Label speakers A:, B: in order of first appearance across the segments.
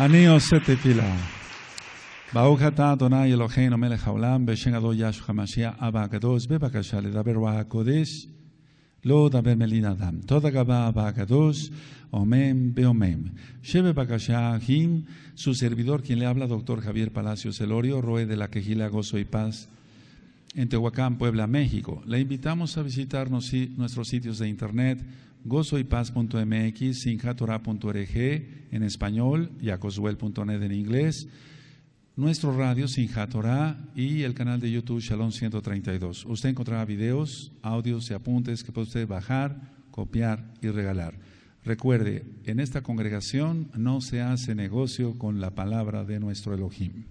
A: Aníos setetila. Bauhata, tonai, loheen, omele, haulam, beshengado, yashu, hamashiya, abhagados, beba kachal, le da berwah kodesh, lo da bermelina dam. Todagabhagados, omem, beomem. Shébeba kachal, jing, su servidor, quien le habla, doctor Javier Palacios, el orio, roe de la quejila, gozo y paz, en Tehuacán, Puebla, México. Le invitamos a visitarnos visitar nuestros sitios de internet gozoypaz.mx, sinjatora.org en español, yacoswell.net en inglés, nuestro radio Sinjatora y el canal de YouTube Shalom 132. Usted encontrará videos, audios y apuntes que puede usted bajar, copiar y regalar. Recuerde, en esta congregación no se hace negocio con la palabra de nuestro Elohim.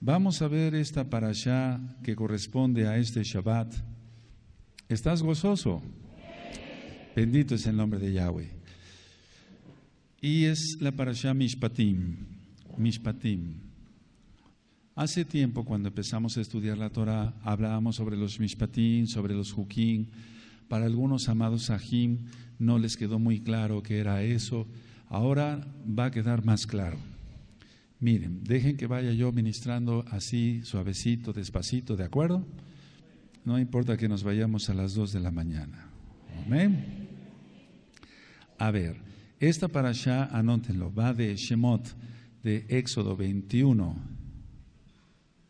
A: Vamos a ver esta parasha que corresponde a este Shabbat. ¿Estás gozoso? Bendito es el nombre de Yahweh. Y es la parasha Mishpatim. Mishpatim. Hace tiempo, cuando empezamos a estudiar la Torah, hablábamos sobre los Mishpatim, sobre los Jukim. Para algunos amados Sahim no les quedó muy claro qué era eso. Ahora va a quedar más claro. Miren, dejen que vaya yo ministrando así, suavecito, despacito, ¿de acuerdo? No importa que nos vayamos a las 2 de la mañana. Amén. A ver, esta parasha, anótenlo, va de Shemot, de Éxodo 21,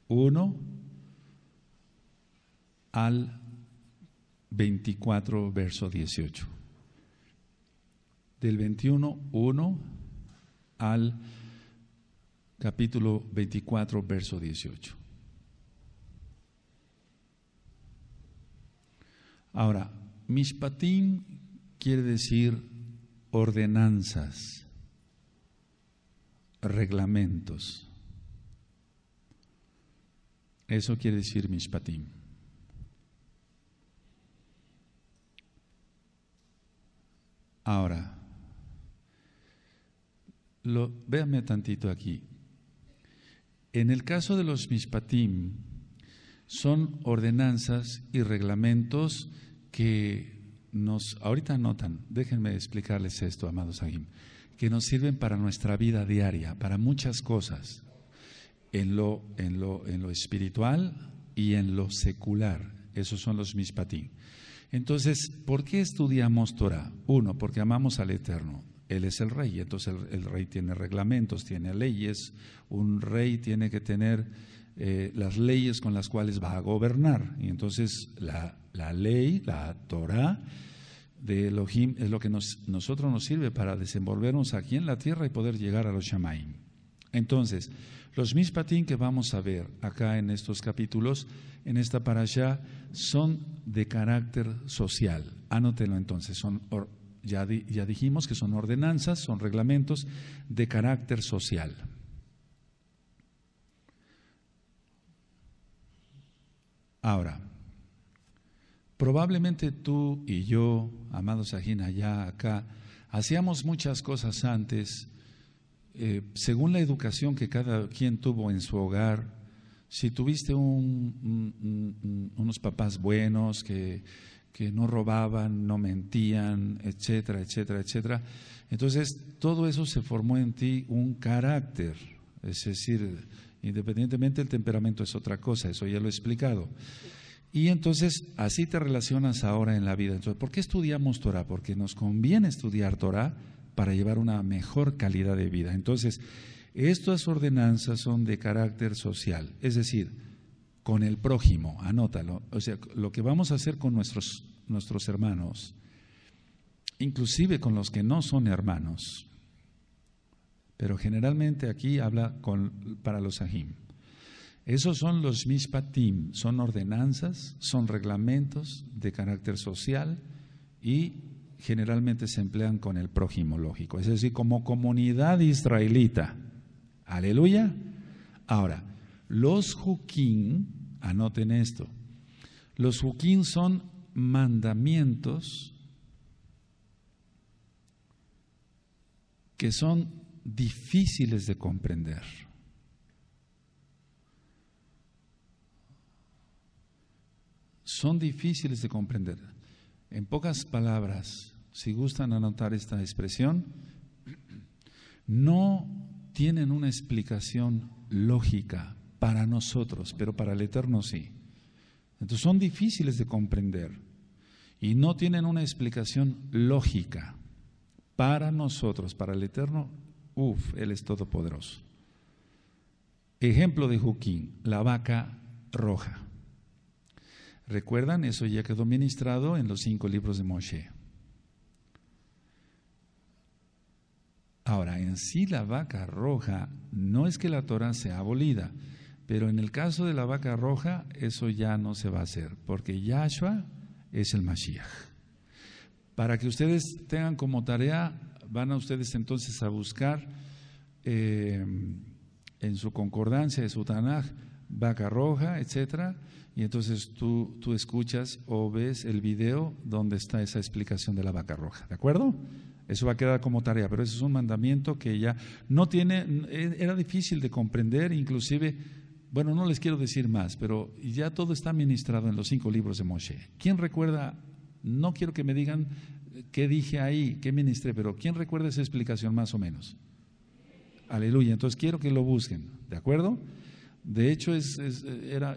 A: 1 al 24, verso 18. Del 21, 1 al capítulo 24, verso 18. Ahora, Mishpatim quiere decir ordenanzas, reglamentos. Eso quiere decir mishpatim. Ahora, lo, véame tantito aquí. En el caso de los mishpatim, son ordenanzas y reglamentos que nos, ahorita notan, déjenme explicarles esto, amados Agim, que nos sirven para nuestra vida diaria, para muchas cosas, en lo, espiritual y en lo secular. Esos son los mispatín. Entonces, ¿por qué estudiamos Torah? Uno, porque amamos al Eterno. Él es el rey, entonces el, rey tiene reglamentos, tiene leyes, un rey tiene que tener eh, las leyes con las cuales va a gobernar. Y entonces la, ley, la Torah de Elohim es lo que nos, nosotros nos sirve para desenvolvernos aquí en la tierra y poder llegar a los Shamaim. Entonces, los mishpatim que vamos a ver acá en estos capítulos, en esta parasha, son de carácter social. Anótelo entonces, son ya, ya dijimos que son ordenanzas, son reglamentos de carácter social. Ahora, probablemente tú y yo, amados Ajina allá, acá, hacíamos muchas cosas antes, eh, según la educación que cada quien tuvo en su hogar, si tuviste unos papás buenos que, que, no robaban, no mentían, etcétera, etcétera, etcétera, entonces todo eso se formó en ti un carácter, es decir, Independientemente el temperamento es otra cosa, eso ya lo he explicado. Y entonces así te relacionas ahora en la vida. Entonces, ¿por qué estudiamos Torah? Porque nos conviene estudiar Torah para llevar una mejor calidad de vida. Entonces, estas ordenanzas son de carácter social, es decir, con el prójimo, anótalo. O sea, lo que vamos a hacer con nuestros, nuestros hermanos, inclusive con los que no son hermanos, pero generalmente aquí habla con, para los ajim. Esos son los mishpatim, son ordenanzas, son reglamentos de carácter social y generalmente se emplean con el prójimo, lógico. Es decir, como comunidad israelita. Aleluya. Ahora, los hukim, anoten esto, los hukim son mandamientos que son difíciles de comprender. Son difíciles de comprender. En pocas palabras, si gustan anotar esta expresión, no tienen una explicación lógica para nosotros, pero para el Eterno sí. Entonces son difíciles de comprender y no tienen una explicación lógica para nosotros, para el Eterno Uf, Él es todopoderoso. Ejemplo de Joaquín, la vaca roja. ¿Recuerdan? Eso ya quedó ministrado en los cinco libros de Moshe. Ahora, en sí la vaca roja no es que la Torah sea abolida, pero en el caso de la vaca roja eso ya no se va a hacer, porque Yahshua es el Mashiach. Para que ustedes tengan como tarea Van a ustedes entonces a buscar eh, en su concordancia, de su Tanaj, vaca roja, etcétera, y entonces tú, tú escuchas o ves el video donde está esa explicación de la vaca roja, ¿de acuerdo? Eso va a quedar como tarea, pero ese es un mandamiento que ya no tiene, eh, era difícil de comprender, inclusive, bueno, no les quiero decir más, pero ya todo está administrado en los cinco libros de Moshe. ¿Quién recuerda? No quiero que me digan ¿Qué dije ahí? ¿Qué ministré? Pero ¿quién recuerda esa explicación más o menos? Aleluya. Entonces quiero que lo busquen, ¿de acuerdo? De hecho,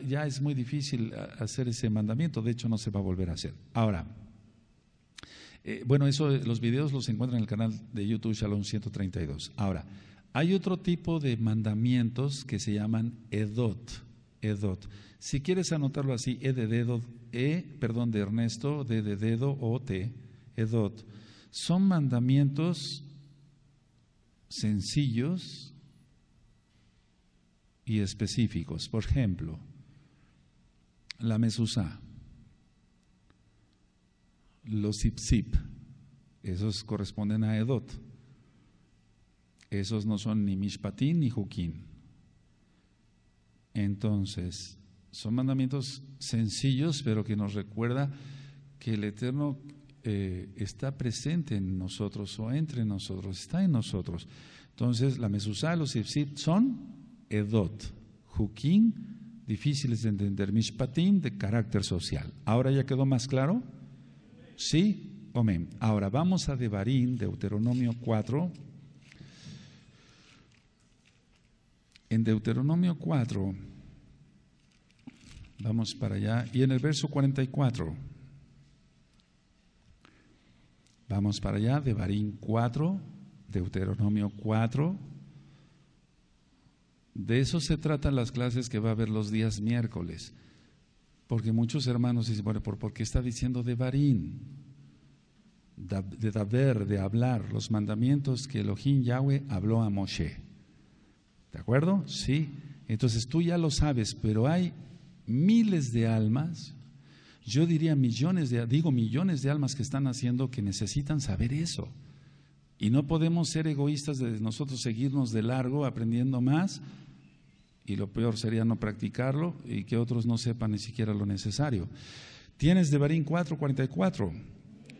A: ya es muy difícil hacer ese mandamiento, de hecho no se va a volver a hacer. Ahora, eh, bueno, eso, los videos los encuentran en el canal de YouTube Shalom 132. Ahora, hay otro tipo de mandamientos que se llaman Edot. Edot. Si quieres anotarlo así, E de dedo, E, perdón, de Ernesto, de de dedo, O, T. Edot. Son mandamientos sencillos y específicos. Por ejemplo, la Mesusa, los zip esos corresponden a Edot. Esos no son ni Mishpatín ni Juquín. Entonces, son mandamientos sencillos, pero que nos recuerda que el Eterno eh, está presente en nosotros o entre nosotros, está en nosotros. Entonces, la mesusá, los ipsit son edot, jukin, difíciles de entender, mishpatín, de carácter social. ¿Ahora ya quedó más claro? Sí, amén. Ahora vamos a Devarín, Deuteronomio 4. En Deuteronomio 4, vamos para allá, y en el verso 44. Vamos para allá, de Barín 4, Deuteronomio 4. De eso se tratan las clases que va a haber los días miércoles. Porque muchos hermanos dicen, bueno, ¿por qué está diciendo de Barín? De haber de hablar, los mandamientos que Elohim Yahweh habló a Moshe. ¿De acuerdo? Sí. Entonces tú ya lo sabes, pero hay miles de almas yo diría millones de, digo millones de almas que están haciendo que necesitan saber eso. Y no podemos ser egoístas de nosotros seguirnos de largo aprendiendo más y lo peor sería no practicarlo y que otros no sepan ni siquiera lo necesario. Tienes de Barín 4:44.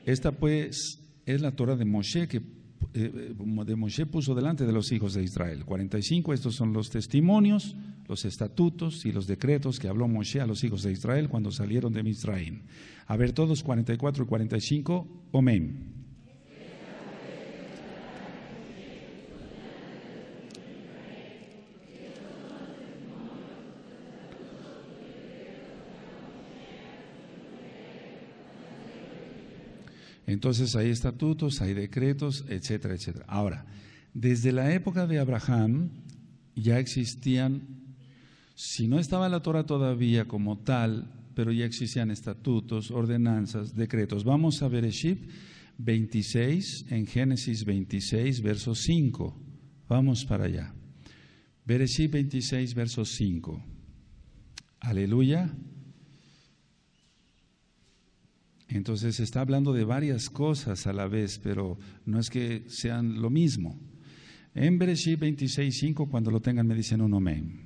A: Esta pues es la Torah de Moshe que de eh, eh, Moshe puso delante de los hijos de Israel. 45, estos son los testimonios, los estatutos y los decretos que habló Moshe a los hijos de Israel cuando salieron de Misraim. A ver todos 44 y 45, amén. Entonces hay estatutos, hay decretos, etcétera, etcétera. Ahora, desde la época de Abraham ya existían, si no estaba la Torah todavía como tal, pero ya existían estatutos, ordenanzas, decretos. Vamos a Bereshit 26, en Génesis 26, verso 5. Vamos para allá. Bereshit 26, verso 5. Aleluya. Entonces está hablando de varias cosas a la vez, pero no es que sean lo mismo. En Bereshit 26:5, cuando lo tengan, me dicen un amén.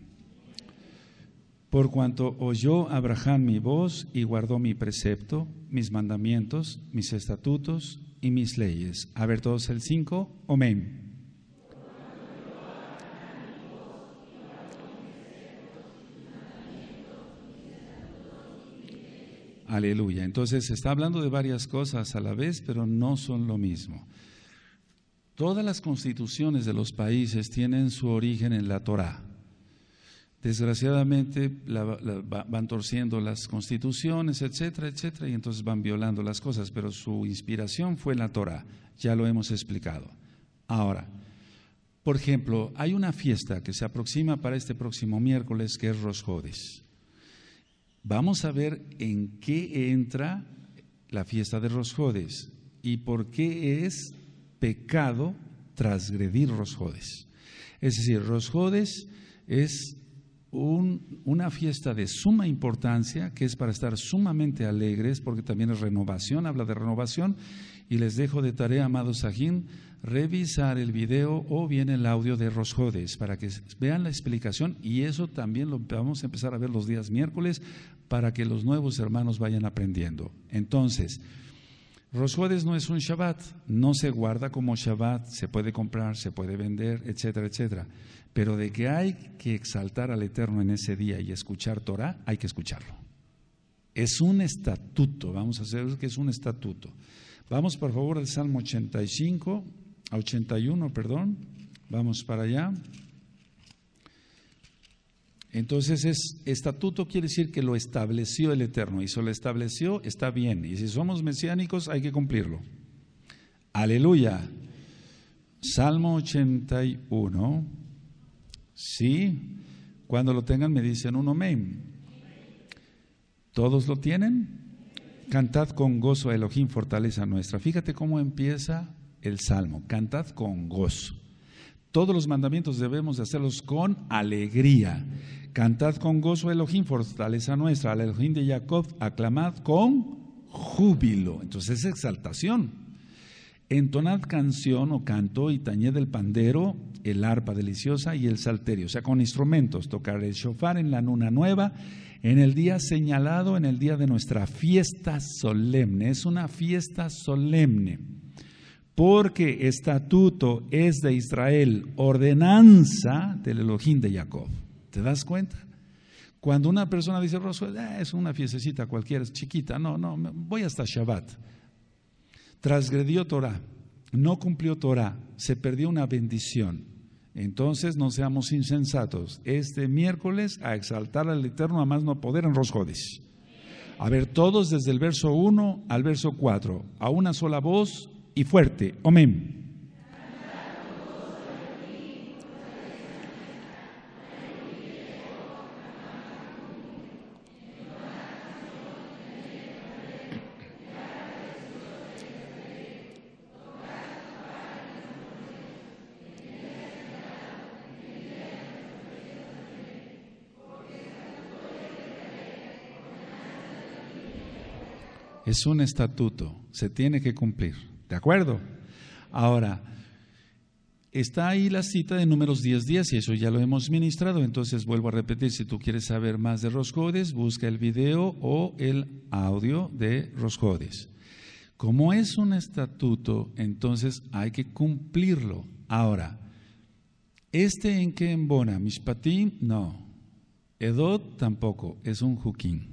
A: Por cuanto oyó Abraham mi voz y guardó mi precepto, mis mandamientos, mis estatutos y mis leyes. A ver todos el 5, amén. Aleluya. Entonces se está hablando de varias cosas a la vez, pero no son lo mismo. Todas las constituciones de los países tienen su origen en la Torá. Desgraciadamente van torciendo las constituciones, etcétera, etcétera, y entonces van violando las cosas, pero su inspiración fue la Torá, ya lo hemos explicado. Ahora, por ejemplo, hay una fiesta que se aproxima para este próximo miércoles que es Rosjodis. Vamos a ver en qué entra la fiesta de Rosjodes y por qué es pecado transgredir Rosjodes. Es decir, Rosjodes es una fiesta de suma importancia, que es para estar sumamente alegres, porque también es renovación, habla de renovación, y les dejo de tarea, amados Sahim, revisar el video o bien el audio de Rosjodes para que vean la explicación y eso también lo vamos a empezar a ver los días miércoles para que los nuevos hermanos vayan aprendiendo. Entonces, Rosjodes no es un Shabbat, no se guarda como Shabbat, se puede comprar, se puede vender, etcétera, etcétera. Pero de que hay que exaltar al Eterno en ese día y escuchar Torah, hay que escucharlo. Es un estatuto, vamos a hacer que es un estatuto. Vamos por favor al Salmo 85, a 81, perdón. Vamos para allá. Entonces, es, estatuto quiere decir que lo estableció el Eterno. Y si lo estableció, está bien. Y si somos mesiánicos, hay que cumplirlo. Aleluya. Salmo 81. Sí. Cuando lo tengan, me dicen un amén. ¿Todos lo tienen? Cantad con gozo a Elohim, fortaleza nuestra. Fíjate cómo empieza el salmo. Cantad con gozo. Todos los mandamientos debemos de hacerlos con alegría. Cantad con gozo a Elohim, fortaleza nuestra. Al Elohim de Jacob, aclamad con júbilo. Entonces es exaltación. Entonad canción o canto y tañed el pandero, el arpa deliciosa y el salterio, o sea, con instrumentos. Tocar el shofar en la luna nueva en el día señalado, en el día de nuestra fiesta solemne. Es una fiesta solemne, porque estatuto es de Israel, ordenanza del Elohim de Jacob. ¿Te das cuenta? Cuando una persona dice, Roswell, eh, es una fiestecita cualquiera, es chiquita, no, no, voy hasta Shabbat. Transgredió Torah, no cumplió Torah, se perdió una bendición. Entonces no seamos insensatos. Este miércoles a exaltar al Eterno a más no poder en Rosjodis. A ver todos desde el verso 1 al verso 4, a una sola voz y fuerte. Amén. Es un estatuto, se tiene que cumplir. ¿De acuerdo? Ahora, está ahí la cita de números 10.10 y eso ya lo hemos ministrado, entonces vuelvo a repetir, si tú quieres saber más de Roscodes, busca el video o el audio de Roscodes. Como es un estatuto, entonces hay que cumplirlo. Ahora, este en qué embona, mispatín, no. Edot tampoco, es un juquín.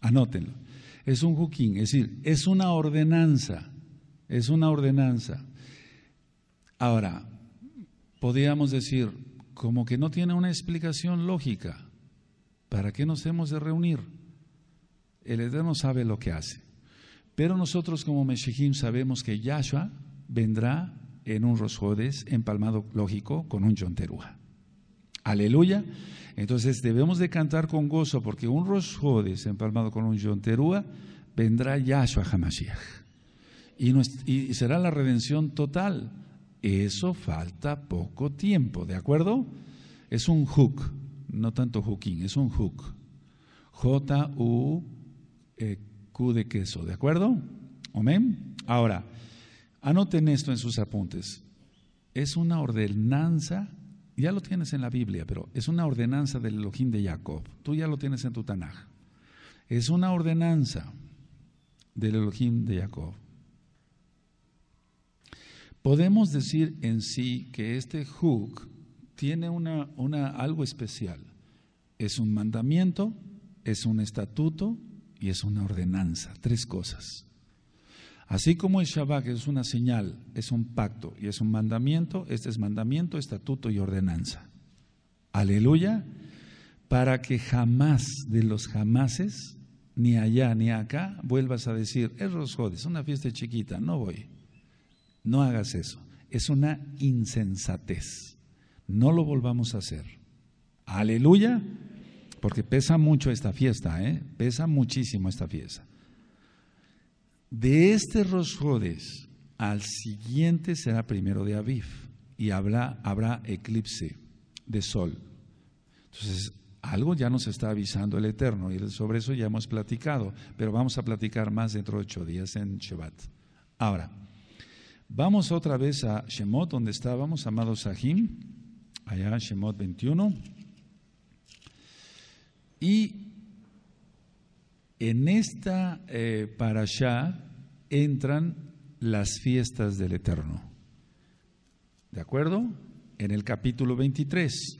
A: Anótenlo es un juquín, es decir, es una ordenanza, es una ordenanza. Ahora, podríamos decir, como que no tiene una explicación lógica, ¿para qué nos hemos de reunir? El Eterno sabe lo que hace. Pero nosotros como Meshechim sabemos que Yahshua vendrá en un Rosjodes empalmado lógico con un Yonteruja. Aleluya. Entonces debemos de cantar con gozo porque un Rosh empalmado con un Yonterúa vendrá Yahshua HaMashiach y, y será la redención total. Eso falta poco tiempo, ¿de acuerdo? Es un hook, no tanto hooking, es un hook. J-U-Q e de queso, ¿de acuerdo? Amén. Ahora, anoten esto en sus apuntes. Es una ordenanza ya lo tienes en la Biblia, pero es una ordenanza del Elohim de Jacob. Tú ya lo tienes en tu Tanaj. Es una ordenanza del Elohim de Jacob. Podemos decir en sí que este hook tiene una, algo especial. Es un mandamiento, es un estatuto y es una ordenanza. Tres cosas. Así como el Shabbat es una señal, es un pacto y es un mandamiento, este es mandamiento, estatuto y ordenanza. Aleluya, para que jamás de los jamases, ni allá ni acá, vuelvas a decir, es Rosjod, es una fiesta chiquita, no voy. No hagas eso. Es una insensatez. No lo volvamos a hacer. Aleluya porque pesa mucho esta fiesta, ¿eh? pesa muchísimo esta fiesta. De este Rosjodes al siguiente será primero de Aviv y habrá, habrá eclipse de sol. Entonces, algo ya nos está avisando el Eterno y sobre eso ya hemos platicado, pero vamos a platicar más dentro de ocho días en Shabbat. Ahora, vamos otra vez a Shemot, donde estábamos, amados Sahim, allá Shemot 21. Y en esta eh, entran las fiestas del Eterno. ¿De acuerdo? En el capítulo 23.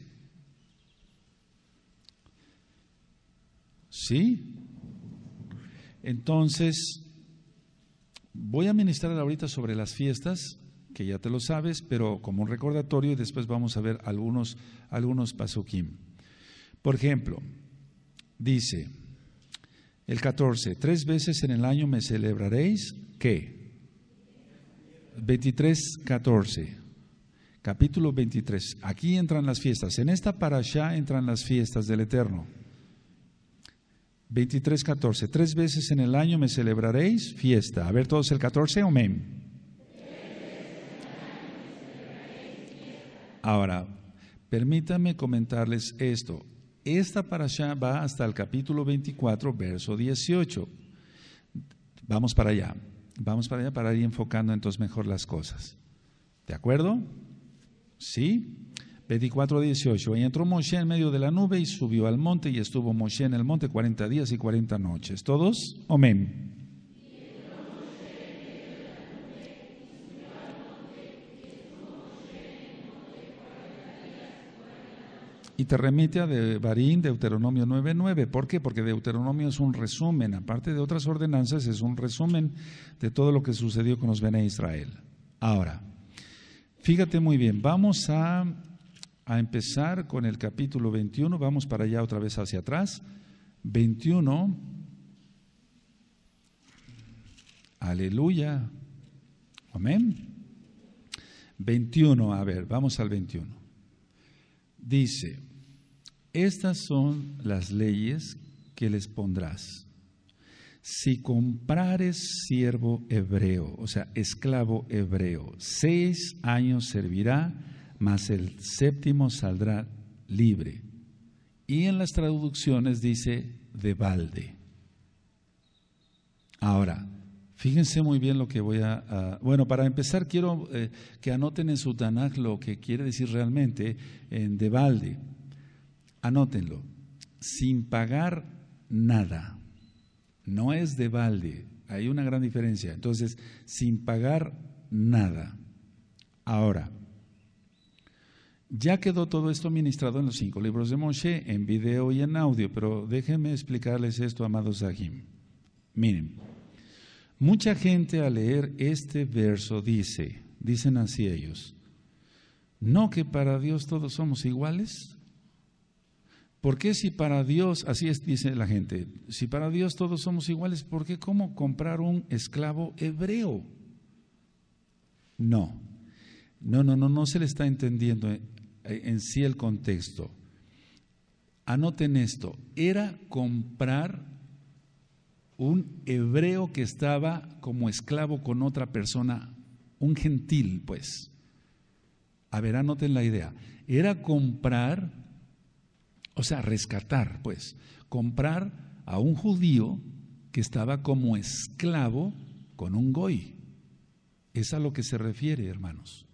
A: ¿Sí? Entonces, voy a ministrar ahorita sobre las fiestas, que ya te lo sabes, pero como un recordatorio y después vamos a ver algunos, algunos pasukim. Por ejemplo, dice el 14, tres veces en el año me celebraréis, ¿qué? 23, 14. Capítulo 23. Aquí entran las fiestas. En esta para allá entran las fiestas del Eterno. 23, 14. Tres veces en el año me celebraréis fiesta. A ver todos el 14, amén. Ahora, permítanme comentarles esto. Esta allá va hasta el capítulo 24, verso 18. Vamos para allá. Vamos para allá para ir enfocando entonces mejor las cosas. ¿De acuerdo? ¿Sí? 24, 18. Y entró Moshe en medio de la nube y subió al monte y estuvo Moshe en el monte 40 días y 40 noches. ¿Todos? Amén. y te remite a de Barín, Deuteronomio 9.9. ¿Por qué? Porque Deuteronomio es un resumen, aparte de otras ordenanzas, es un resumen de todo lo que sucedió con los Bene Israel. Ahora, fíjate muy bien, vamos a, a empezar con el capítulo 21, vamos para allá otra vez hacia atrás. 21, aleluya, amén. 21, a ver, vamos al 21. Dice, estas son las leyes que les pondrás. Si comprares siervo hebreo, o sea, esclavo hebreo, seis años servirá, mas el séptimo saldrá libre. Y en las traducciones dice de balde. Ahora, fíjense muy bien lo que voy a... bueno, para empezar quiero eh, que anoten en su Tanaj lo que quiere decir realmente en de balde. Anótenlo, sin pagar nada. No es de balde, hay una gran diferencia. Entonces, sin pagar nada. Ahora, ya quedó todo esto ministrado en los cinco libros de Moshe, en video y en audio, pero déjenme explicarles esto, amados Zahim Miren, mucha gente al leer este verso dice, dicen así ellos, no que para Dios todos somos iguales, ¿Por qué si para Dios, así es, dice la gente, si para Dios todos somos iguales, ¿por qué cómo comprar un esclavo hebreo? No, no, no, no, no se le está entendiendo en, eh, en sí el contexto. Anoten esto, era comprar un hebreo que estaba como esclavo con otra persona, un gentil, pues. A ver, anoten la idea. Era comprar o sea, rescatar, pues, comprar a un judío que estaba como esclavo con un goy. Es a lo que se refiere, hermanos.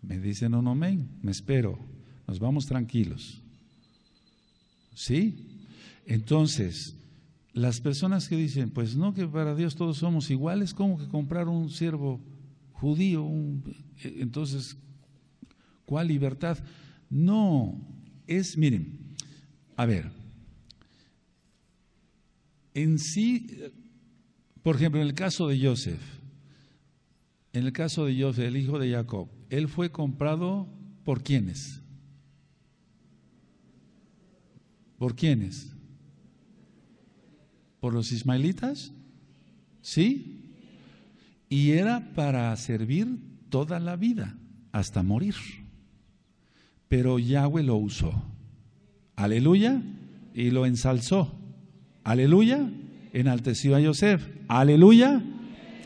A: Me dicen un amén, me espero, nos vamos tranquilos. ¿Sí? Entonces, las personas que dicen, pues no, que para Dios todos somos iguales, ¿cómo que comprar un siervo judío? entonces, ¿Cuál libertad? No, es, miren, a ver, en sí, por ejemplo, en el caso de Joseph, en el caso de Joseph, el hijo de Jacob, él fue comprado por quiénes? ¿Por quiénes? ¿Por los ismaelitas? ¿Sí? Y era para servir toda la vida, hasta morir pero Yahweh lo usó. Aleluya. Y lo ensalzó. Aleluya. Enalteció a Yosef. Aleluya.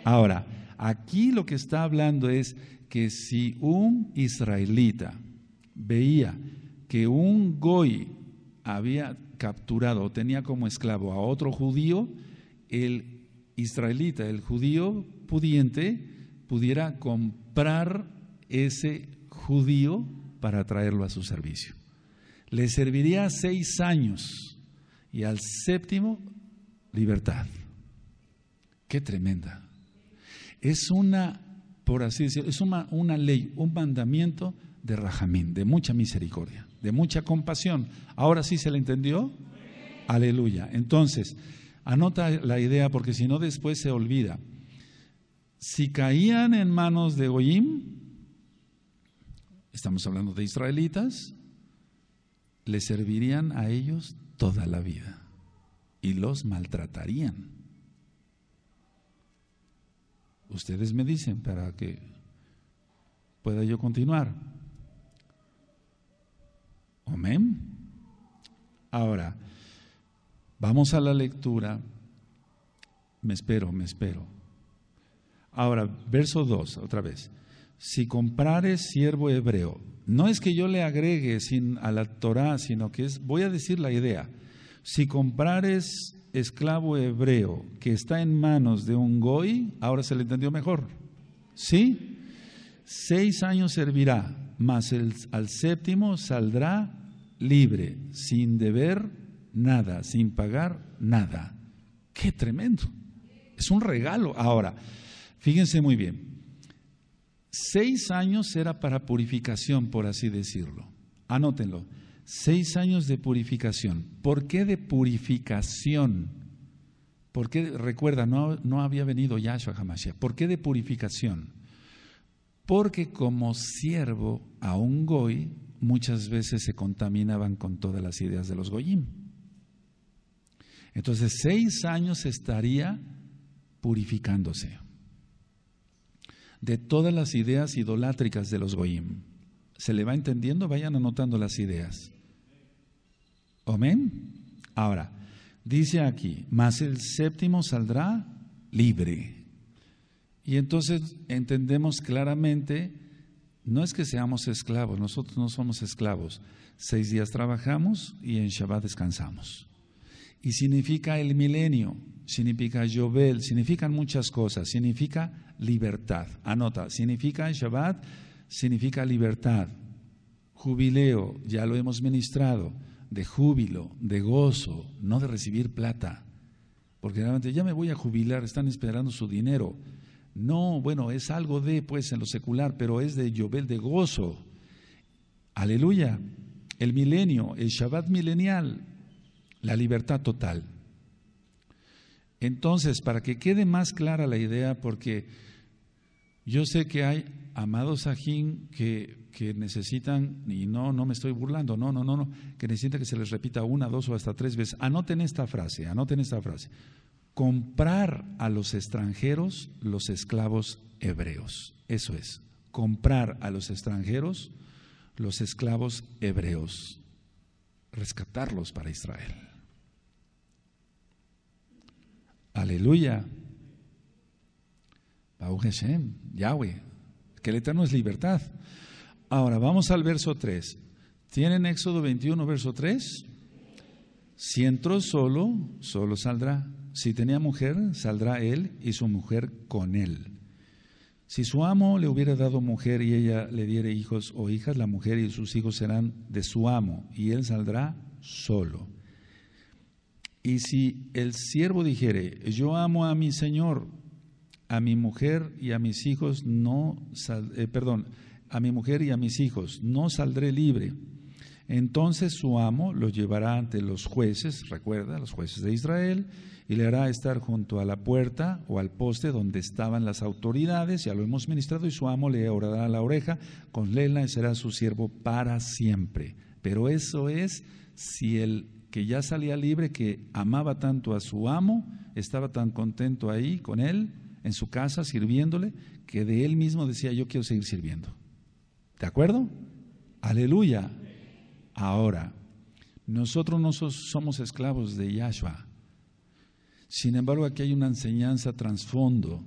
A: Ahora, aquí lo que está hablando es que si un israelita veía que un goy había capturado o tenía como esclavo a otro judío, el israelita, el judío pudiente, pudiera comprar ese judío para traerlo a su servicio. Le serviría seis años y al séptimo, libertad. Qué tremenda. Es una, por así decirlo, es una, ley, un mandamiento de Rajamín, de mucha misericordia, de mucha compasión. ¿Ahora sí se le entendió? Aleluya. Entonces, anota la idea porque si no después se olvida. Si caían en manos de Goyim, estamos hablando de israelitas, le servirían a ellos toda la vida y los maltratarían. Ustedes me dicen para que pueda yo continuar. Amén. Ahora, vamos a la lectura. Me espero, me espero. Ahora, verso 2, otra vez si comprares siervo hebreo, no es que yo le agregue sin, a la Torá, sino que es, voy a decir la idea, si comprares esclavo hebreo que está en manos de un goy, ahora se le entendió mejor, ¿sí? Seis años servirá, mas al séptimo saldrá libre, sin deber nada, sin pagar nada. ¡Qué tremendo! Es un regalo. Ahora, fíjense muy bien. Seis años era para purificación, por así decirlo. Anótenlo. Seis años de purificación. ¿Por qué de purificación? Porque, recuerda, no, no había venido Yahshua Hamashiach. ¿Por qué de purificación? Porque como siervo a un goy, muchas veces se contaminaban con todas las ideas de los goyim. Entonces, seis años estaría purificándose de todas las ideas idolátricas de los Goyim. ¿Se le va entendiendo? Vayan anotando las ideas. Amén. Ahora, dice aquí, mas el séptimo saldrá libre. Y entonces entendemos claramente, no es que seamos esclavos, nosotros no somos esclavos. Seis días trabajamos y en Shabbat descansamos. Y significa el milenio, significa Yobel, significan muchas cosas, significa libertad, anota, significa Shabbat, significa libertad, jubileo, ya lo hemos ministrado, de júbilo, de gozo, no de recibir plata, porque realmente ya me voy a jubilar, están esperando su dinero. No, bueno, es algo de, pues, en lo secular, pero es de Yobel, de gozo. Aleluya. El milenio, el Shabbat milenial, la libertad total. Entonces, para que quede más clara la idea, porque yo sé que hay amados ajín que, que necesitan, y no, no me estoy burlando, no, no, no, no, que necesitan que se les repita una, dos o hasta tres veces. Anoten esta frase, anoten esta frase. Comprar a los extranjeros los esclavos hebreos. Eso es, comprar a los extranjeros los esclavos hebreos, rescatarlos para Israel. Aleluya. Bau Yahweh. Que el Eterno es libertad. Ahora vamos al verso 3. ¿Tienen Éxodo 21, verso 3? Si entró solo, solo saldrá. Si tenía mujer, saldrá él y su mujer con él. Si su amo le hubiera dado mujer y ella le diere hijos o hijas, la mujer y sus hijos serán de su amo y él saldrá solo. Y si el siervo dijere, yo amo a mi señor, a mi mujer y a mis hijos no, eh, perdón, a mi mujer y a mis hijos no saldré libre. Entonces su amo lo llevará ante los jueces, recuerda, los jueces de Israel, y le hará estar junto a la puerta o al poste donde estaban las autoridades, ya lo hemos ministrado, y su amo le orará la oreja con lela y será su siervo para siempre. Pero eso es si el que ya salía libre, que amaba tanto a su amo, estaba tan contento ahí con él, en su casa, sirviéndole, que de él mismo decía, yo quiero seguir sirviendo. ¿De acuerdo? Aleluya. Ahora, nosotros no somos esclavos de Yahshua. Sin embargo, aquí hay una enseñanza trasfondo.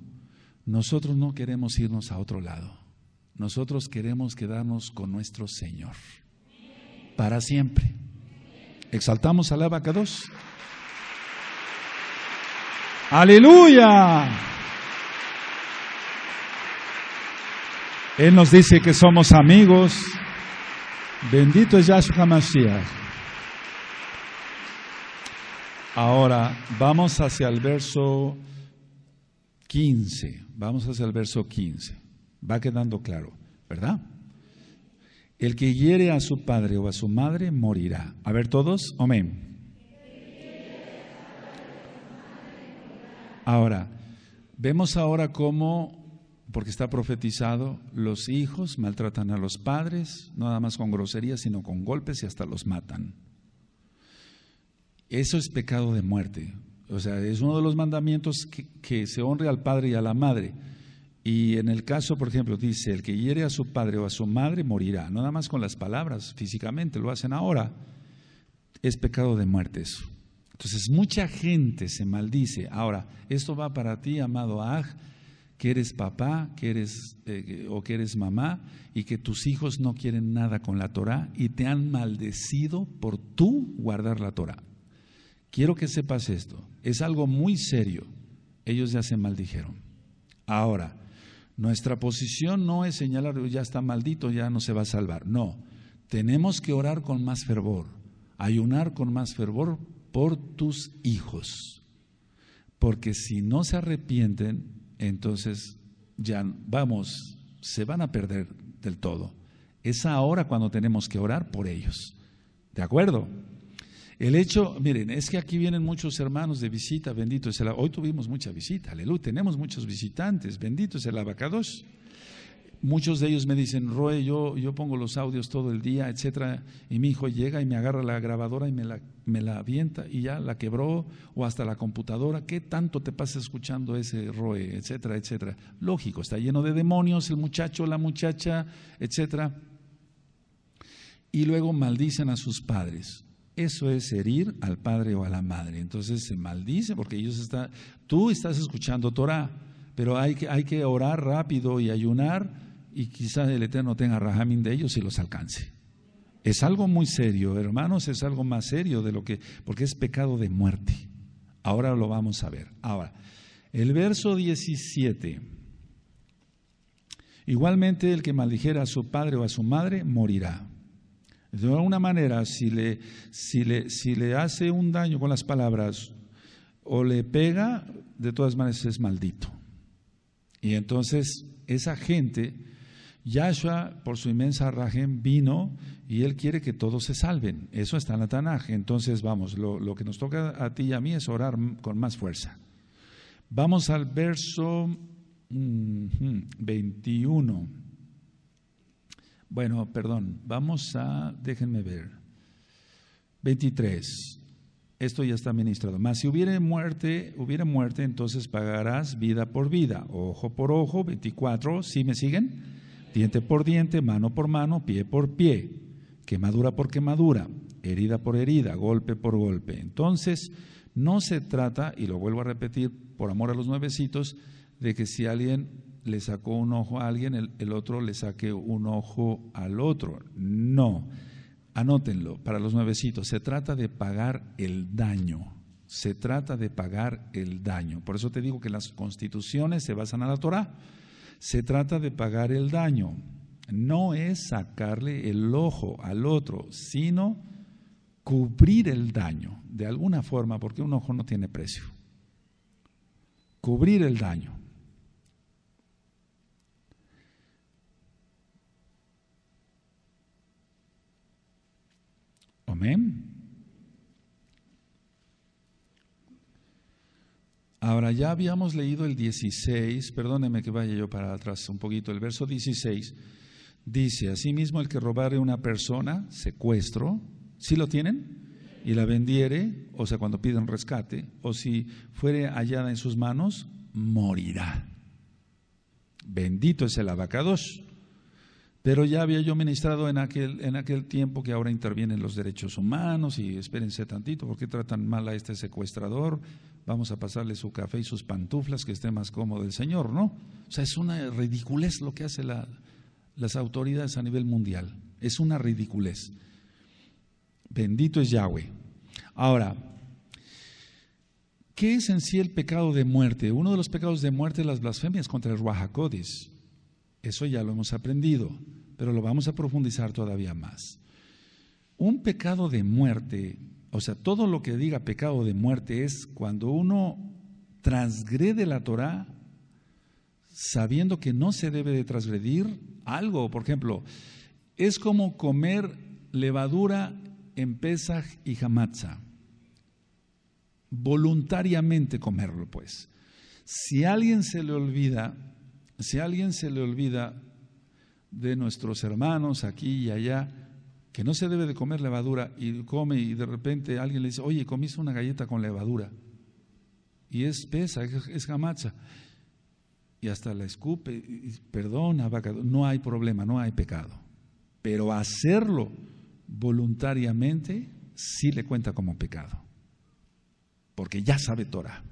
A: Nosotros no queremos irnos a otro lado. Nosotros queremos quedarnos con nuestro Señor para siempre. Exaltamos a la vaca dos? Aleluya. Él nos dice que somos amigos. Bendito es Yahshua Mashiach. Ahora vamos hacia el verso 15. Vamos hacia el verso 15. Va quedando claro, ¿verdad? El que hiere a su padre o a su madre morirá. A ver todos, amén. Ahora, vemos ahora cómo, porque está profetizado, los hijos maltratan a los padres, no nada más con groserías, sino con golpes y hasta los matan. Eso es pecado de muerte. O sea, es uno de los mandamientos que, que se honre al padre y a la madre. Y en el caso, por ejemplo, dice, el que hiere a su padre o a su madre morirá, no nada más con las palabras, físicamente lo hacen ahora, es pecado de muerte eso. Entonces, mucha gente se maldice. Ahora, esto va para ti, amado Aj, que eres papá, que eres eh, o que eres mamá y que tus hijos no quieren nada con la Torá y te han maldecido por tú guardar la Torá. Quiero que sepas esto, es algo muy serio. Ellos ya se maldijeron. Ahora, nuestra posición no es señalar, ya está maldito, ya no se va a salvar. No, tenemos que orar con más fervor, ayunar con más fervor por tus hijos. Porque si no se arrepienten, entonces ya vamos, se van a perder del todo. Es ahora cuando tenemos que orar por ellos. ¿De acuerdo? El hecho, miren, es que aquí vienen muchos hermanos de visita, bendito es el Hoy tuvimos mucha visita, aleluya, tenemos muchos visitantes, bendito es el abacados. Muchos de ellos me dicen, Roe, yo, yo pongo los audios todo el día, etcétera, y mi hijo llega y me agarra la grabadora y me la, me la avienta y ya la quebró, o hasta la computadora, ¿qué tanto te pasa escuchando ese Roe, etcétera, etcétera? Lógico, está lleno de demonios, el muchacho, la muchacha, etcétera. Y luego maldicen a sus padres. Eso es herir al padre o a la madre. Entonces se maldice porque ellos están, tú estás escuchando Torah, pero hay que, orar rápido y ayunar y quizás el Eterno tenga rajamín de ellos y los alcance. Es algo muy serio, hermanos, es algo más serio de lo que, porque es pecado de muerte. Ahora lo vamos a ver. Ahora, el verso 17. Igualmente el que maldijera a su padre o a su madre morirá. De alguna manera, si le, hace un daño con las palabras o le pega, de todas maneras es maldito. Y entonces esa gente, Yahshua, por su inmensa rajem, vino y él quiere que todos se salven. Eso está en la Tanaj. Entonces, vamos, lo, que nos toca a ti y a mí es orar con más fuerza. Vamos al verso 21. Mm, mm, bueno, perdón, vamos a, déjenme ver. 23. Esto ya está administrado. más si hubiera muerte, hubiera muerte, entonces pagarás vida por vida, ojo por ojo. 24. ¿Sí me siguen? Diente por diente, mano por mano, pie por pie, quemadura por quemadura, herida por herida, golpe por golpe. Entonces, no se trata, y lo vuelvo a repetir por amor a los nuevecitos, de que si alguien le sacó un ojo a alguien, el, otro le saque un ojo al otro. No. Anótenlo para los nuevecitos. Se trata de pagar el daño. Se trata de pagar el daño. Por eso te digo que las constituciones se basan a la Torah. Se trata de pagar el daño. No es sacarle el ojo al otro, sino cubrir el daño de alguna forma, porque un ojo no tiene precio. Cubrir el daño. Amén. Ahora ya habíamos leído el 16, perdóneme que vaya yo para atrás un poquito, el verso 16 dice, asimismo el que robare una persona, secuestro, si lo tienen? Y la vendiere, o sea, cuando piden rescate, o si fuere hallada en sus manos, morirá. Bendito es el abacados. Pero ya había yo ministrado en aquel, en aquel tiempo que ahora intervienen los derechos humanos y espérense tantito, ¿por qué tratan mal a este secuestrador? Vamos a pasarle su café y sus pantuflas que esté más cómodo el señor, ¿no? O sea, es una ridiculez lo que hacen las autoridades a nivel mundial. Es una ridiculez. Bendito es Yahweh. Ahora, ¿qué es en sí el pecado de muerte? Uno de los pecados de muerte es las blasfemias contra el Ruajacodis. Eso ya lo hemos aprendido, pero lo vamos a profundizar todavía más. Un pecado de muerte, o sea, todo lo que diga pecado de muerte es cuando uno transgrede la Torá sabiendo que no se debe de transgredir algo. Por ejemplo, es como comer levadura en Pesaj y Hamatza. Voluntariamente comerlo, pues. Si a alguien se le olvida si alguien se le olvida de nuestros hermanos aquí y allá, que no se debe de comer levadura y come y de repente alguien le dice, oye, comiste una galleta con levadura. Y es pesa, es jamacha. Y hasta la escupe, y, perdona no hay problema, no hay pecado. Pero hacerlo voluntariamente sí le cuenta como pecado, porque ya sabe Torah.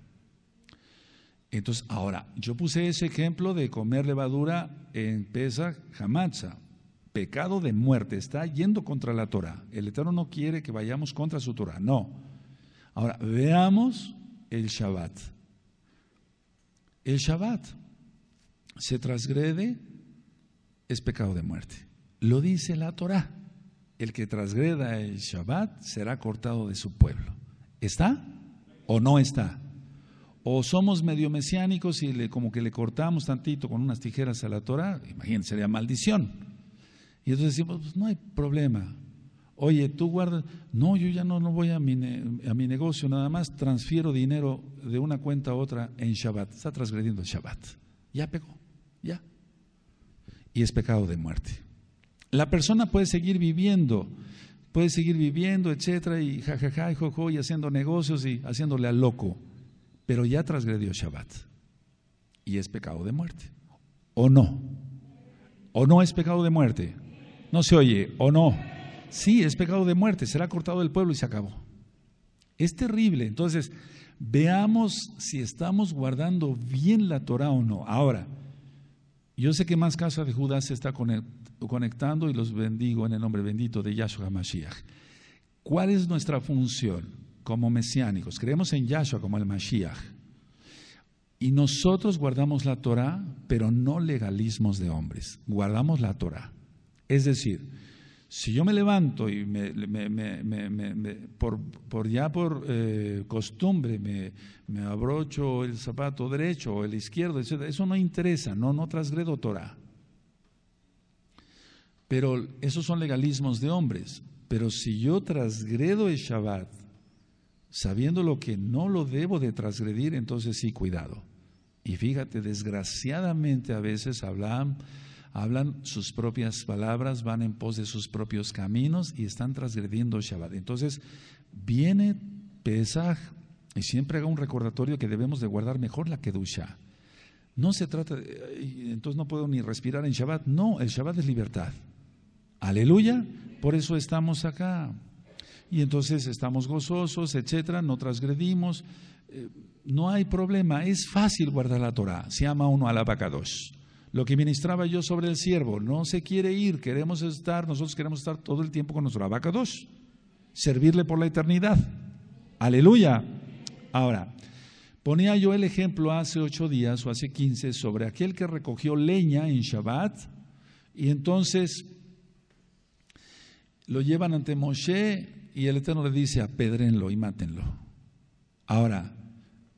A: Entonces, ahora, yo puse ese ejemplo de comer levadura en Pesa Hamadza, Pecado de muerte, está yendo contra la Torah. El Eterno no quiere que vayamos contra su Torah, no. Ahora, veamos el Shabbat. El Shabbat se trasgrede es pecado de muerte. Lo dice la Torah. El que transgreda el Shabbat será cortado de su pueblo. ¿Está o no está? O somos medio mesiánicos y le, como que le cortamos tantito con unas tijeras a la Torah, imagínense, sería maldición. Y entonces decimos, pues no hay problema. Oye, tú guardas, no, yo ya no, no voy a mi, negocio, nada más transfiero dinero de una cuenta a otra en Shabbat. Está transgrediendo el Shabbat. Ya pegó, ya. Y es pecado de muerte. La persona puede seguir viviendo, puede seguir viviendo, etcétera, y jajaja, ja, jojo, y haciendo negocios y haciéndole al loco pero ya transgredió Shabbat y es pecado de muerte. ¿O no? ¿O no es pecado de muerte? No se oye, ¿o no? Sí, es pecado de muerte, será cortado del pueblo y se acabó. Es terrible. Entonces, veamos si estamos guardando bien la Torah o no. Ahora, yo sé que más casa de Judá se está conectando y los bendigo en el nombre bendito de Yahshua Mashiach. ¿Cuál es nuestra función? como mesiánicos, creemos en Yahshua como el Mashiach. Y nosotros guardamos la Torah, pero no legalismos de hombres, guardamos la Torah. Es decir, si yo me levanto y me, por, ya por eh, costumbre me, abrocho el zapato derecho o el izquierdo, etc., eso no interesa, no, no transgredo Torah. Pero esos son legalismos de hombres. Pero si yo transgredo el Shabbat sabiendo lo que no lo debo de transgredir, entonces sí, cuidado. Y fíjate, desgraciadamente a veces hablan, hablan sus propias palabras, van en pos de sus propios caminos y están transgrediendo Shabbat. Entonces viene Pesaj y siempre haga un recordatorio que debemos de guardar mejor la Kedusha. No se trata de, entonces no puedo ni respirar en Shabbat. No, el Shabbat es libertad. Aleluya, por eso estamos acá y entonces estamos gozosos, etcétera, no transgredimos, eh, no hay problema, es fácil guardar la Torah, se ama uno al la Lo que ministraba yo sobre el siervo, no se quiere ir, queremos estar, nosotros queremos estar todo el tiempo con nuestro abacados, servirle por la eternidad. Aleluya. Ahora, ponía yo el ejemplo hace ocho días o hace quince sobre aquel que recogió leña en Shabbat y entonces lo llevan ante Moshe y el Eterno le dice, apedrenlo y mátenlo. Ahora,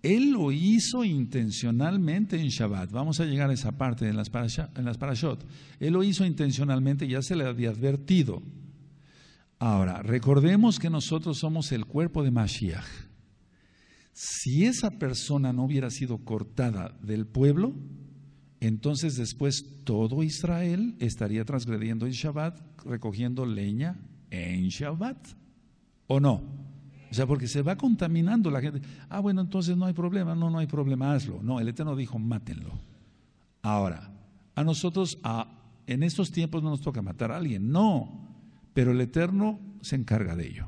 A: él lo hizo intencionalmente en Shabbat. Vamos a llegar a esa parte en las, parashot. parashot. Él lo hizo intencionalmente, ya se le había advertido. Ahora, recordemos que nosotros somos el cuerpo de Mashiach. Si esa persona no hubiera sido cortada del pueblo, entonces después todo Israel estaría transgrediendo en Shabbat, recogiendo leña en Shabbat. ¿O no? O sea, porque se va contaminando la gente. Ah, bueno, entonces no hay problema. No, no hay problema, hazlo. No, el Eterno dijo, mátenlo. Ahora, a nosotros a, en estos tiempos no nos toca matar a alguien. No, pero el Eterno se encarga de ello.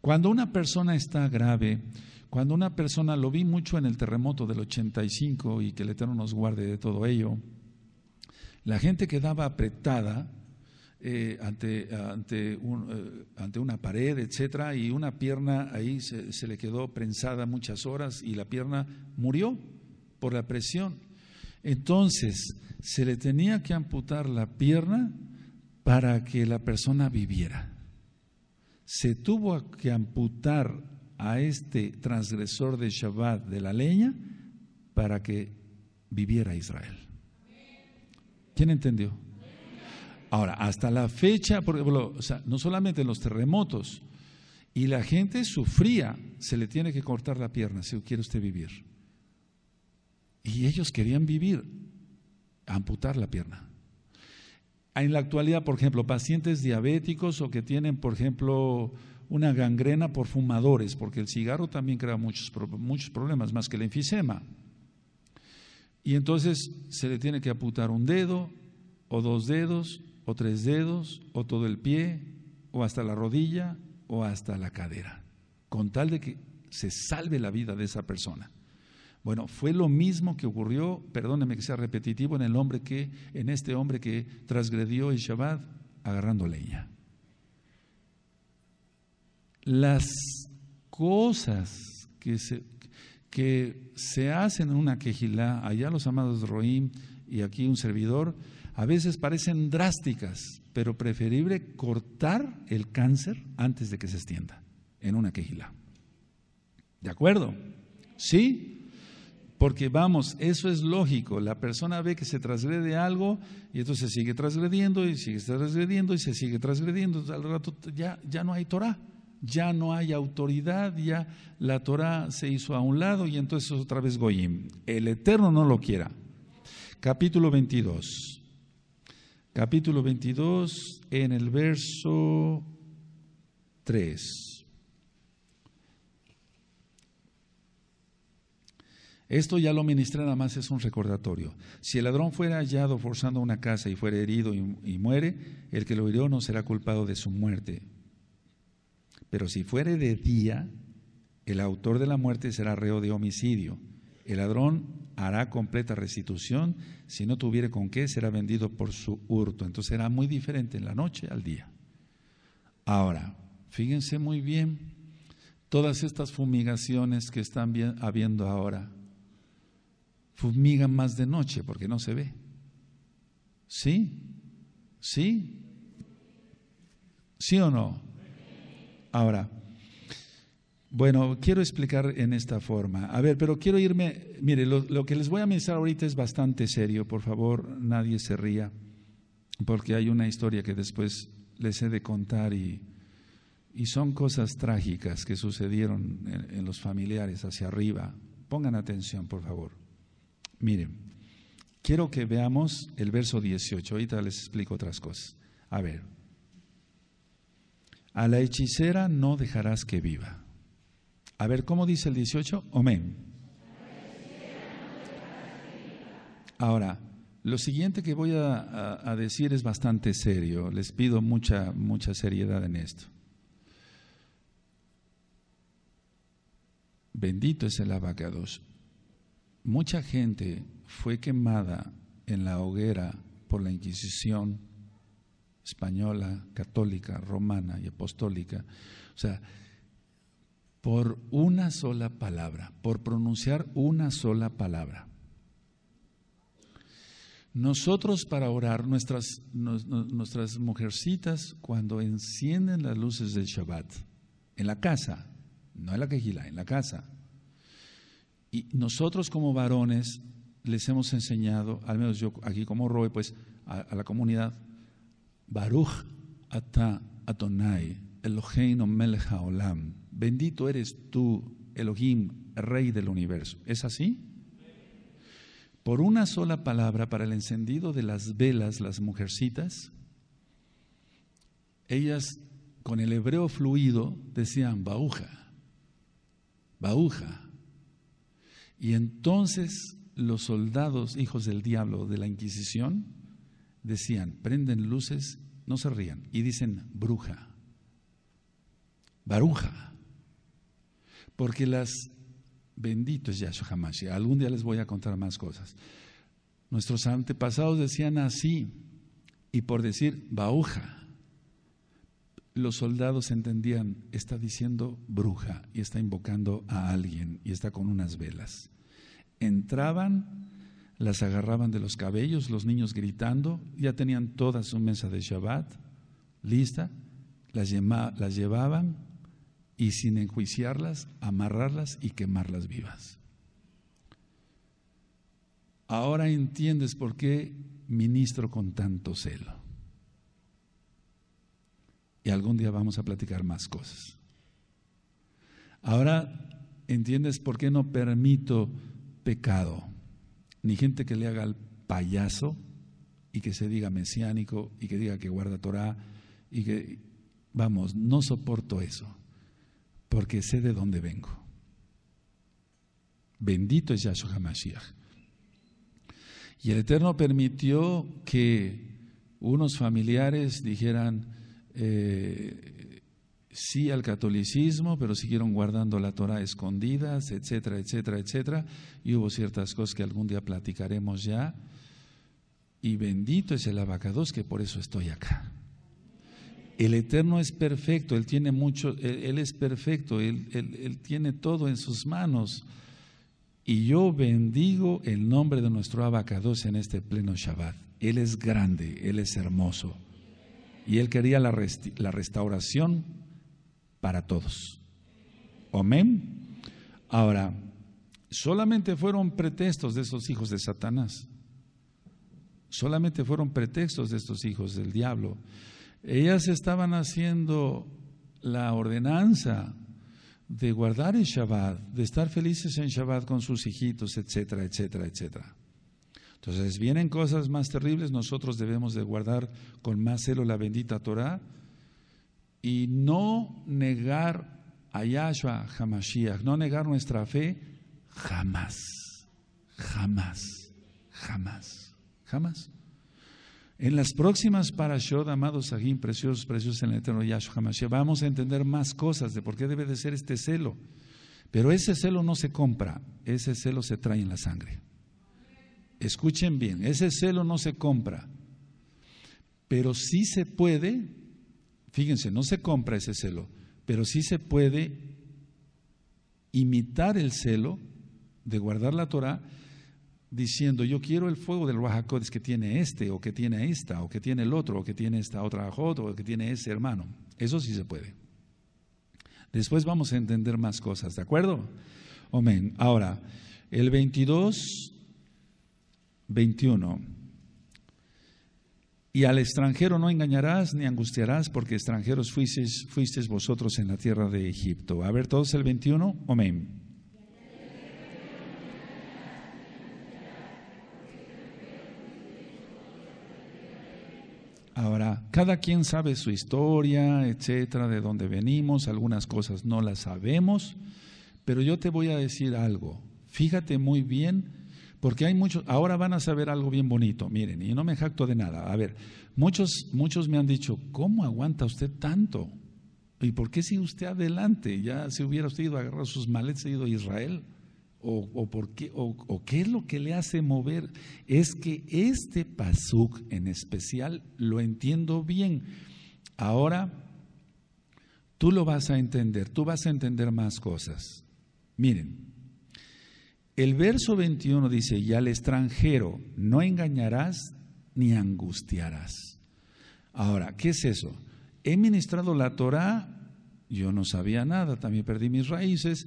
A: Cuando una persona está grave, cuando una persona, lo vi mucho en el terremoto del 85 y que el Eterno nos guarde de todo ello, la gente quedaba apretada eh, ante, eh, ante, una pared, etcétera, y una pierna ahí se, se, le quedó prensada muchas horas y la pierna murió por la presión. Entonces, se le tenía que amputar la pierna para que la persona viviera. Se tuvo que amputar a este transgresor de Shabbat de la leña para que viviera Israel. ¿Quién entendió? Ahora, hasta la fecha, por ejemplo, no solamente en los terremotos, y la gente sufría, se le tiene que cortar la pierna si quiere usted vivir. Y ellos querían vivir, amputar la pierna. En la actualidad, por ejemplo, pacientes diabéticos o que tienen, por ejemplo, una gangrena por fumadores, porque el cigarro también crea muchos, muchos problemas, más que el enfisema. Y entonces se le tiene que amputar un dedo o dos dedos o tres dedos, o todo el pie, o hasta la rodilla, o hasta la cadera, con tal de que se salve la vida de esa persona. Bueno, fue lo mismo que ocurrió, perdóneme que sea repetitivo, en el hombre que, en este hombre que transgredió el Shabbat agarrando leña. Las cosas que se, hacen en una quejilá, allá los amados de Roim y aquí un servidor, a veces parecen drásticas, pero preferible cortar el cáncer antes de que se extienda en una quejila. ¿De acuerdo? ¿Sí? Porque vamos, eso es lógico. La persona ve que se trasgrede algo y entonces sigue transgrediendo y sigue transgrediendo y se sigue transgrediendo. Al rato ya, ya no hay Torah, ya no hay autoridad, ya la Torah se hizo a un lado y entonces otra vez Goyim. El Eterno no lo quiera. Capítulo 22 capítulo 22, en el verso 3. Esto ya lo ministré, nada más es un recordatorio. Si el ladrón fuera hallado forzando una casa y fuera herido y, y muere, el que lo hirió no será culpado de su muerte. Pero si fuere de día, el autor de la muerte será reo de homicidio. El ladrón hará completa restitución, si no tuviera con qué, será vendido por su hurto. Entonces será muy diferente en la noche al día. Ahora, fíjense muy bien todas estas fumigaciones que están habiendo ahora. Fumigan más de noche porque no se ve. ¿Sí? ¿Sí? ¿Sí o no? Ahora, bueno, quiero explicar en esta forma. A ver, pero quiero irme, mire, lo, que les voy a mencionar ahorita es bastante serio, por favor, nadie se ría, porque hay una historia que después les he de contar y, son cosas trágicas que sucedieron en, los familiares hacia arriba. Pongan atención, por favor. Miren, quiero que veamos el verso 18, ahorita les explico otras cosas. A ver, a la hechicera no dejarás que viva. A ver, ¿cómo dice el 18? Amén. Ahora, lo siguiente que voy a, decir es bastante serio. Les pido mucha, mucha seriedad en esto. Bendito es el abacados. Mucha gente fue quemada en la hoguera por la Inquisición española, católica, romana y apostólica. O sea, por una sola palabra, por pronunciar una sola palabra. Nosotros para orar, nuestras, nuestras mujercitas cuando encienden las luces del Shabbat, en la casa, no en la quejila, en la casa, y nosotros como varones les hemos enseñado, al menos yo aquí como Roy, pues a, la comunidad, Baruch Ata Atonai, Eloheinu Melech Haolam Bendito eres tú, Elohim, Rey del universo. ¿Es así? Por una sola palabra para el encendido de las velas, las mujercitas, ellas con el hebreo fluido decían bauja, bauja. Y entonces los soldados, hijos del diablo de la Inquisición, decían, prenden luces, no se rían, y dicen bruja, baruja. Porque las, bendito es Yahshua Hamashi, algún día les voy a contar más cosas. Nuestros antepasados decían así, y por decir bauja, los soldados entendían, está diciendo bruja y está invocando a alguien y está con unas velas. Entraban, las agarraban de los cabellos, los niños gritando, ya tenían toda su mesa de Shabbat lista, las llevaban y sin enjuiciarlas, amarrarlas y quemarlas vivas. Ahora entiendes por qué ministro con tanto celo. Y algún día vamos a platicar más cosas. Ahora entiendes por qué no permito pecado, ni gente que le haga al payaso y que se diga mesiánico y que diga que guarda Torah y que, vamos, no soporto eso porque sé de dónde vengo. Bendito es Yahshua Mashiach Y el Eterno permitió que unos familiares dijeran eh, sí al catolicismo, pero siguieron guardando la Torah escondidas, etcétera, etcétera, etcétera. Y hubo ciertas cosas que algún día platicaremos ya. Y bendito es el abacados que por eso estoy acá. El Eterno es perfecto, Él tiene mucho, Él, es perfecto, él, tiene todo en sus manos. Y yo bendigo el nombre de nuestro abacados en este pleno Shabbat. Él es grande, Él es hermoso. Y Él quería la, la restauración para todos. Amén. Ahora, solamente fueron pretextos de esos hijos de Satanás. Solamente fueron pretextos de estos hijos del diablo. Ellas estaban haciendo la ordenanza de guardar el Shabbat, de estar felices en Shabbat con sus hijitos, etcétera, etcétera, etcétera. Entonces vienen cosas más terribles, nosotros debemos de guardar con más celo la bendita Torah y no negar a Yahshua Hamashiach, no negar nuestra fe jamás, jamás, jamás, jamás. En las próximas parashot, amados Sahim, preciosos, preciosos en el eterno Yahshua Hamashiach, vamos a entender más cosas de por qué debe de ser este celo. Pero ese celo no se compra, ese celo se trae en la sangre. Escuchen bien, ese celo no se compra, pero sí se puede, fíjense, no se compra ese celo, pero sí se puede imitar el celo de guardar la Torah diciendo, yo quiero el fuego del es que tiene este, o que tiene esta, o que tiene el otro, o que tiene esta otra Ajot o que tiene ese hermano. Eso sí se puede. Después vamos a entender más cosas, ¿de acuerdo? Amén. Ahora, el 22, 21. Y al extranjero no engañarás ni angustiarás, porque extranjeros fuisteis, fuisteis vosotros en la tierra de Egipto. A ver, todos el 21. Amén. Ahora, cada quien sabe su historia, etcétera, de dónde venimos, algunas cosas no las sabemos, pero yo te voy a decir algo. Fíjate muy bien, porque hay muchos, ahora van a saber algo bien bonito, miren, y no me jacto de nada. A ver, muchos, muchos me han dicho, ¿cómo aguanta usted tanto? ¿Y por qué si usted adelante? Ya se hubiera usted ido a agarrar sus maletas y ido a Israel o, qué, o, qué es lo que le hace mover, es que este pasuk en especial lo entiendo bien. Ahora tú lo vas a entender, tú vas a entender más cosas. Miren, el verso 21 dice, y al extranjero no engañarás ni angustiarás. Ahora, ¿qué es eso? He ministrado la Torah, yo no sabía nada, también perdí mis raíces,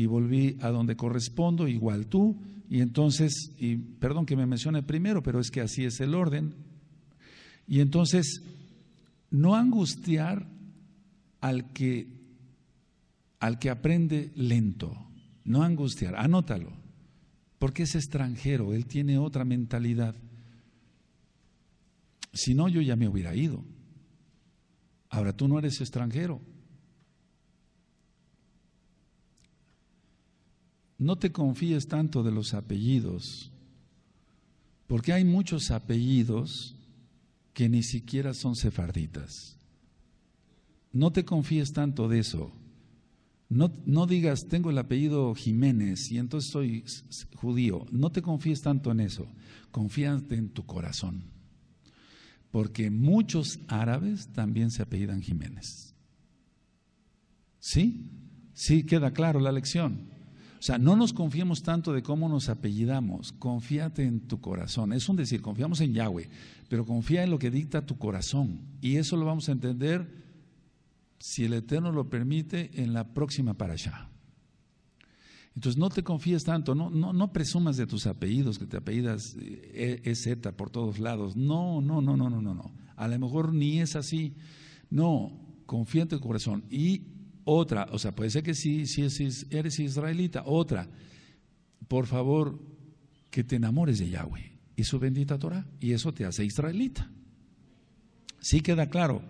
A: y volví a donde correspondo, igual tú, y entonces, y perdón que me mencione primero, pero es que así es el orden, y entonces no angustiar al que al que aprende lento, no angustiar, anótalo, porque es extranjero, él tiene otra mentalidad. Si no, yo ya me hubiera ido. Ahora tú no eres extranjero, no te confíes tanto de los apellidos, porque hay muchos apellidos que ni siquiera son sefarditas. No te confíes tanto de eso. No, no, digas, tengo el apellido Jiménez y entonces soy judío. No te confíes tanto en eso. Confíate en tu corazón. Porque muchos árabes también se apellidan Jiménez. ¿Sí? Sí, queda claro la lección. O sea, no nos confiemos tanto de cómo nos apellidamos, confíate en tu corazón. Es un decir, confiamos en Yahweh, pero confía en lo que dicta tu corazón. Y eso lo vamos a entender, si el Eterno lo permite, en la próxima para allá. Entonces no te confíes tanto, no, no, no presumas de tus apellidos, que te apellidas EZ eh, eh, e, por todos lados. No, no, no, no, no, no, no. A lo mejor ni es así. No, confía en tu corazón. Y otra, o sea, puede ser que sí, sí, eres israelita. Otra, por favor, que te enamores de Yahweh y su bendita Torah. Y eso te hace israelita. Sí queda claro.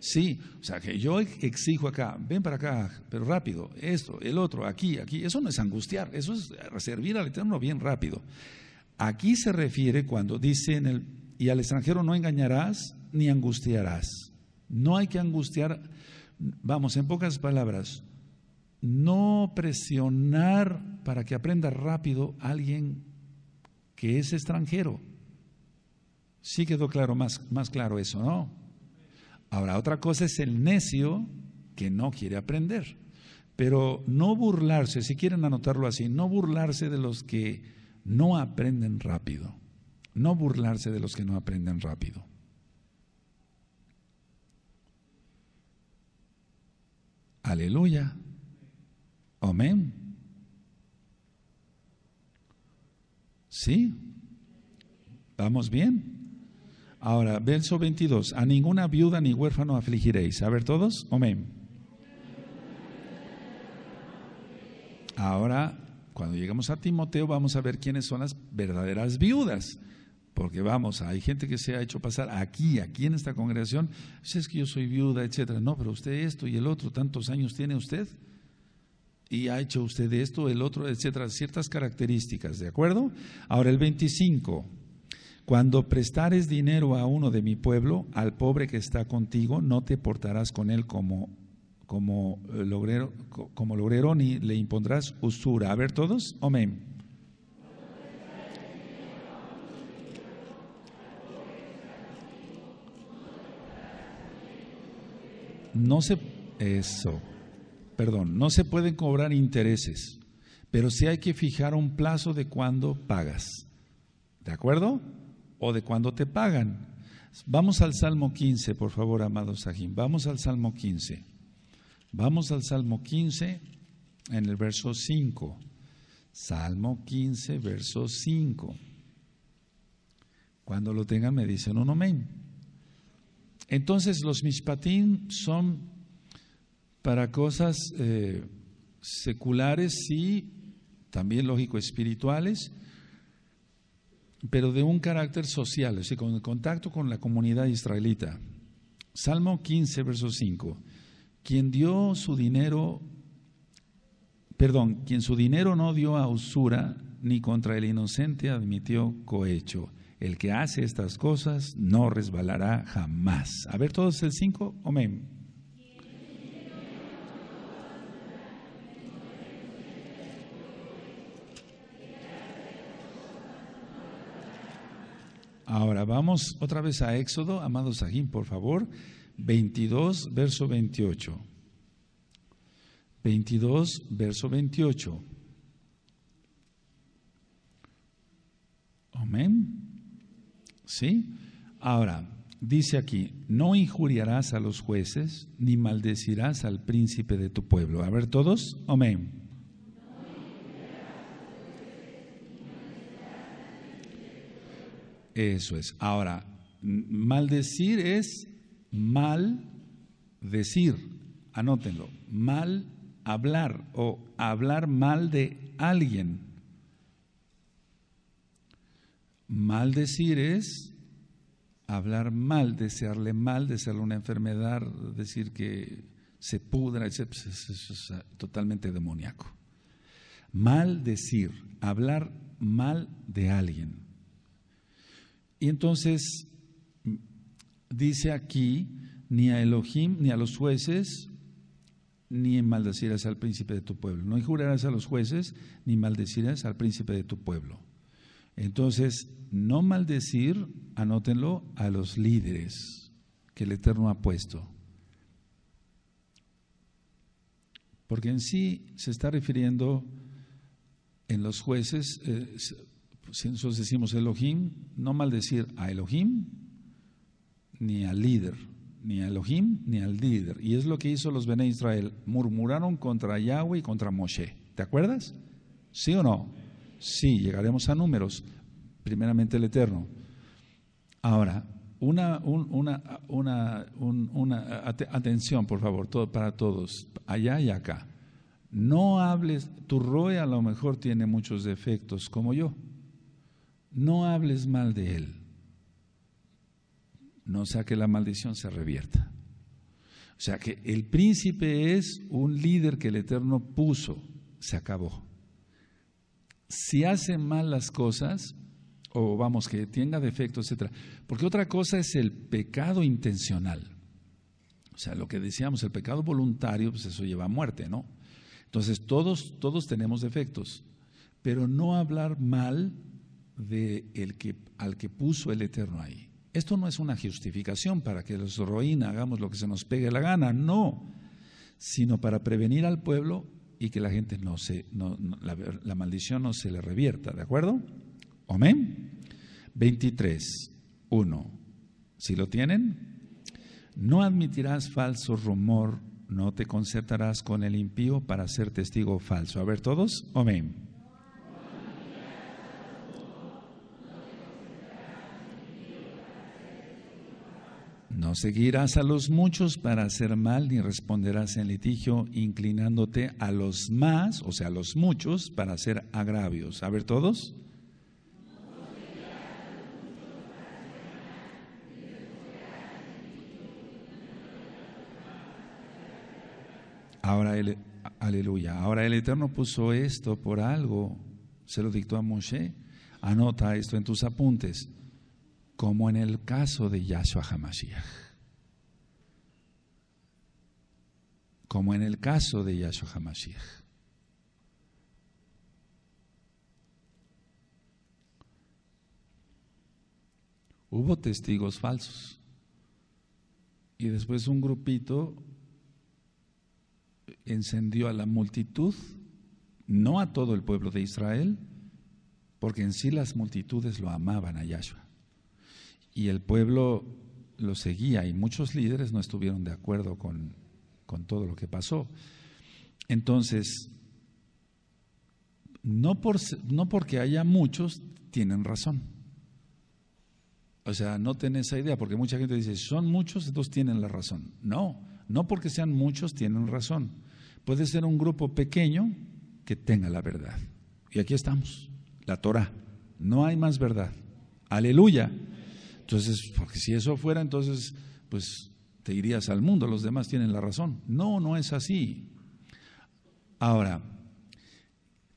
A: Sí, o sea, que yo exijo acá, ven para acá, pero rápido, esto, el otro, aquí, aquí. Eso no es angustiar, eso es servir al Eterno bien rápido. Aquí se refiere cuando dice en el, y al extranjero no engañarás ni angustiarás. No hay que angustiar vamos, en pocas palabras, no presionar para que aprenda rápido alguien que es extranjero. Sí quedó claro, más, más claro eso, ¿no? Ahora, otra cosa es el necio que no quiere aprender. Pero no burlarse, si quieren anotarlo así, no burlarse de los que no aprenden rápido. No burlarse de los que no aprenden rápido. Aleluya. Amén. ¿Sí? ¿Vamos bien? Ahora, verso 22. A ninguna viuda ni huérfano afligiréis. A ver todos. Amén. Ahora, cuando llegamos a Timoteo, vamos a ver quiénes son las verdaderas viudas porque vamos, hay gente que se ha hecho pasar aquí, aquí en esta congregación, si es que yo soy viuda, etcétera. No, pero usted esto y el otro, tantos años tiene usted y ha hecho usted esto, el otro, etcétera, ciertas características, ¿de acuerdo? Ahora el 25. Cuando prestares dinero a uno de mi pueblo, al pobre que está contigo, no te portarás con él como como eh, como logrero ni le impondrás usura. A ver todos. Amén. no se, eso, perdón, no se pueden cobrar intereses, pero sí hay que fijar un plazo de cuándo pagas. ¿De acuerdo? O de cuándo te pagan. Vamos al Salmo 15, por favor, amado Sajim, Vamos al Salmo 15. Vamos al Salmo 15 en el verso 5. Salmo 15, verso 5. Cuando lo tengan me dicen un amén. Entonces los mishpatim son para cosas eh, seculares y también, lógico, espirituales, pero de un carácter social, es decir, con el contacto con la comunidad israelita. Salmo 15, verso 5. Quien dio su dinero, perdón, quien su dinero no dio a usura, ni contra el inocente admitió cohecho. El que hace estas cosas no resbalará jamás. A ver todos el 5, amén. Ahora vamos otra vez a Éxodo, amado Sahim, por favor, 22, verso 28. 22, verso 28. Amén. ¿Sí? Ahora, dice aquí, no injuriarás a los jueces ni maldecirás al príncipe de tu pueblo. A ver todos, amén. Eso es. Ahora, maldecir es mal decir. Anótenlo. Mal hablar o hablar mal de alguien. Maldecir es hablar mal, desearle mal, desearle una enfermedad, decir que se pudra, etc. Pues es ah, totalmente demoníaco. Maldecir, hablar mal de alguien. Y entonces mm, dice aquí, ni a Elohim, ni a los jueces, ni maldecirás al príncipe de tu pueblo. No injurarás a los jueces, ni maldecirás al príncipe de tu pueblo. Entonces, no maldecir, anótenlo, a los líderes que el Eterno ha puesto. Porque en sí se está refiriendo en los jueces, eh, si nosotros decimos Elohim, no maldecir a Elohim, ni al líder, ni a Elohim, ni al líder. Y es lo que hizo los Bene Israel. Murmuraron contra Yahweh y contra Moshe. ¿Te acuerdas? ¿Sí o no? Sí, llegaremos a números, primeramente el Eterno. Ahora, una, un, una, una, una atención, por favor, todo, para todos, allá y acá. No hables, tu Roe a lo mejor tiene muchos defectos como yo. No hables mal de él. No sea que la maldición se revierta. O sea que el príncipe es un líder que el Eterno puso. Se acabó si hace mal las cosas, o vamos, que tenga defectos, etcétera. Porque otra cosa es el pecado intencional. O sea, lo que decíamos, el pecado voluntario, pues eso lleva a muerte, ¿no? Entonces, todos, tenemos defectos, pero no hablar mal de que, al que puso el Eterno ahí. Esto no es una justificación para que los roína hagamos lo que se nos pegue la gana, no, sino para prevenir al pueblo y que la gente no se, no, la, maldición no se le revierta, ¿de acuerdo? Amén. 23, 1. Si lo tienen, no admitirás falso rumor, no te concertarás con el impío para ser testigo falso. A ver todos, amén. seguirás a los muchos para hacer mal, ni responderás en litigio, inclinándote a los más, o sea, a los muchos, para hacer agravios. A ver, todos. Ahora el, aleluya. Ahora el Eterno puso esto por algo. Se lo dictó a Moshe. Anota esto en tus apuntes. Como en el caso de Yahshua HaMashiach. como en el caso de Yahshua HaMashiach. Hubo testigos falsos. Y después un grupito encendió a la multitud, no a todo el pueblo de Israel, porque en sí las multitudes lo amaban a Yahshua. Y el pueblo lo seguía y muchos líderes no estuvieron de acuerdo con con todo lo que pasó. Entonces, no, por, no porque haya muchos, tienen razón. O sea, no ten esa idea, porque mucha gente dice, son muchos, entonces tienen la razón. No, no porque sean muchos, tienen razón. Puede ser un grupo pequeño que tenga la verdad. Y aquí estamos, la Torah. No hay más verdad. Aleluya. Entonces, porque si eso fuera, entonces, pues te irías al mundo, los demás tienen la razón. No, no es así. Ahora,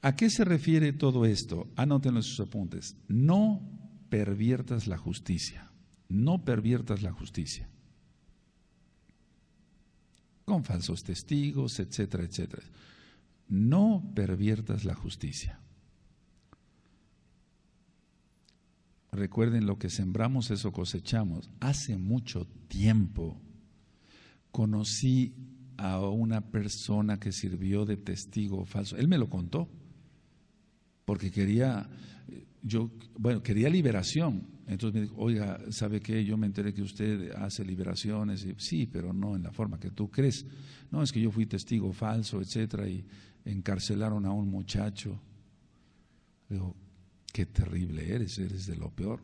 A: ¿a qué se refiere todo esto? Anótenlo en sus apuntes. No perviertas la justicia. No perviertas la justicia. Con falsos testigos, etcétera, etcétera. No perviertas la justicia. Recuerden lo que sembramos, eso cosechamos. Hace mucho tiempo conocí a una persona que sirvió de testigo falso. Él me lo contó, porque quería, eh, yo, bueno, quería liberación. Entonces me dijo, oiga, ¿sabe qué? Yo me enteré que usted hace liberaciones. Y, sí, pero no en la forma que tú crees. No, es que yo fui testigo falso, etcétera, y encarcelaron a un muchacho. digo, qué terrible eres, eres de lo peor.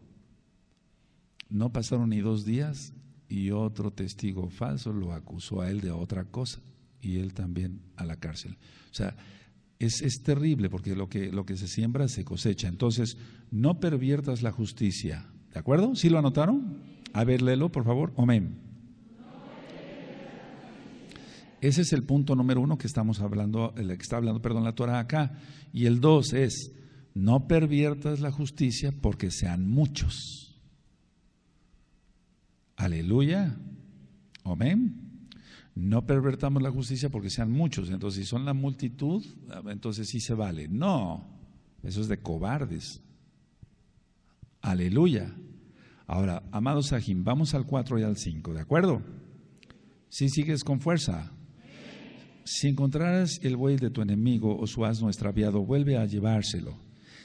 A: No pasaron ni dos días y otro testigo falso lo acusó a él de otra cosa y él también a la cárcel. O sea, es, terrible porque lo que, lo que se siembra se cosecha. Entonces, no perviertas la justicia. ¿De acuerdo? ¿Sí lo anotaron? A ver, léelo, por favor. Amén. Ese es el punto número uno que estamos hablando, el que está hablando, perdón, la Torah acá. Y el dos es, no perviertas la justicia porque sean muchos. Aleluya. Amén. No pervertamos la justicia porque sean muchos. Entonces, si son la multitud, entonces sí se vale. No, eso es de cobardes. Aleluya. Ahora, amados Sajim, vamos al 4 y al 5, ¿de acuerdo? Si sigues con fuerza. Si encontraras el buey de tu enemigo o su asno extraviado, vuelve a llevárselo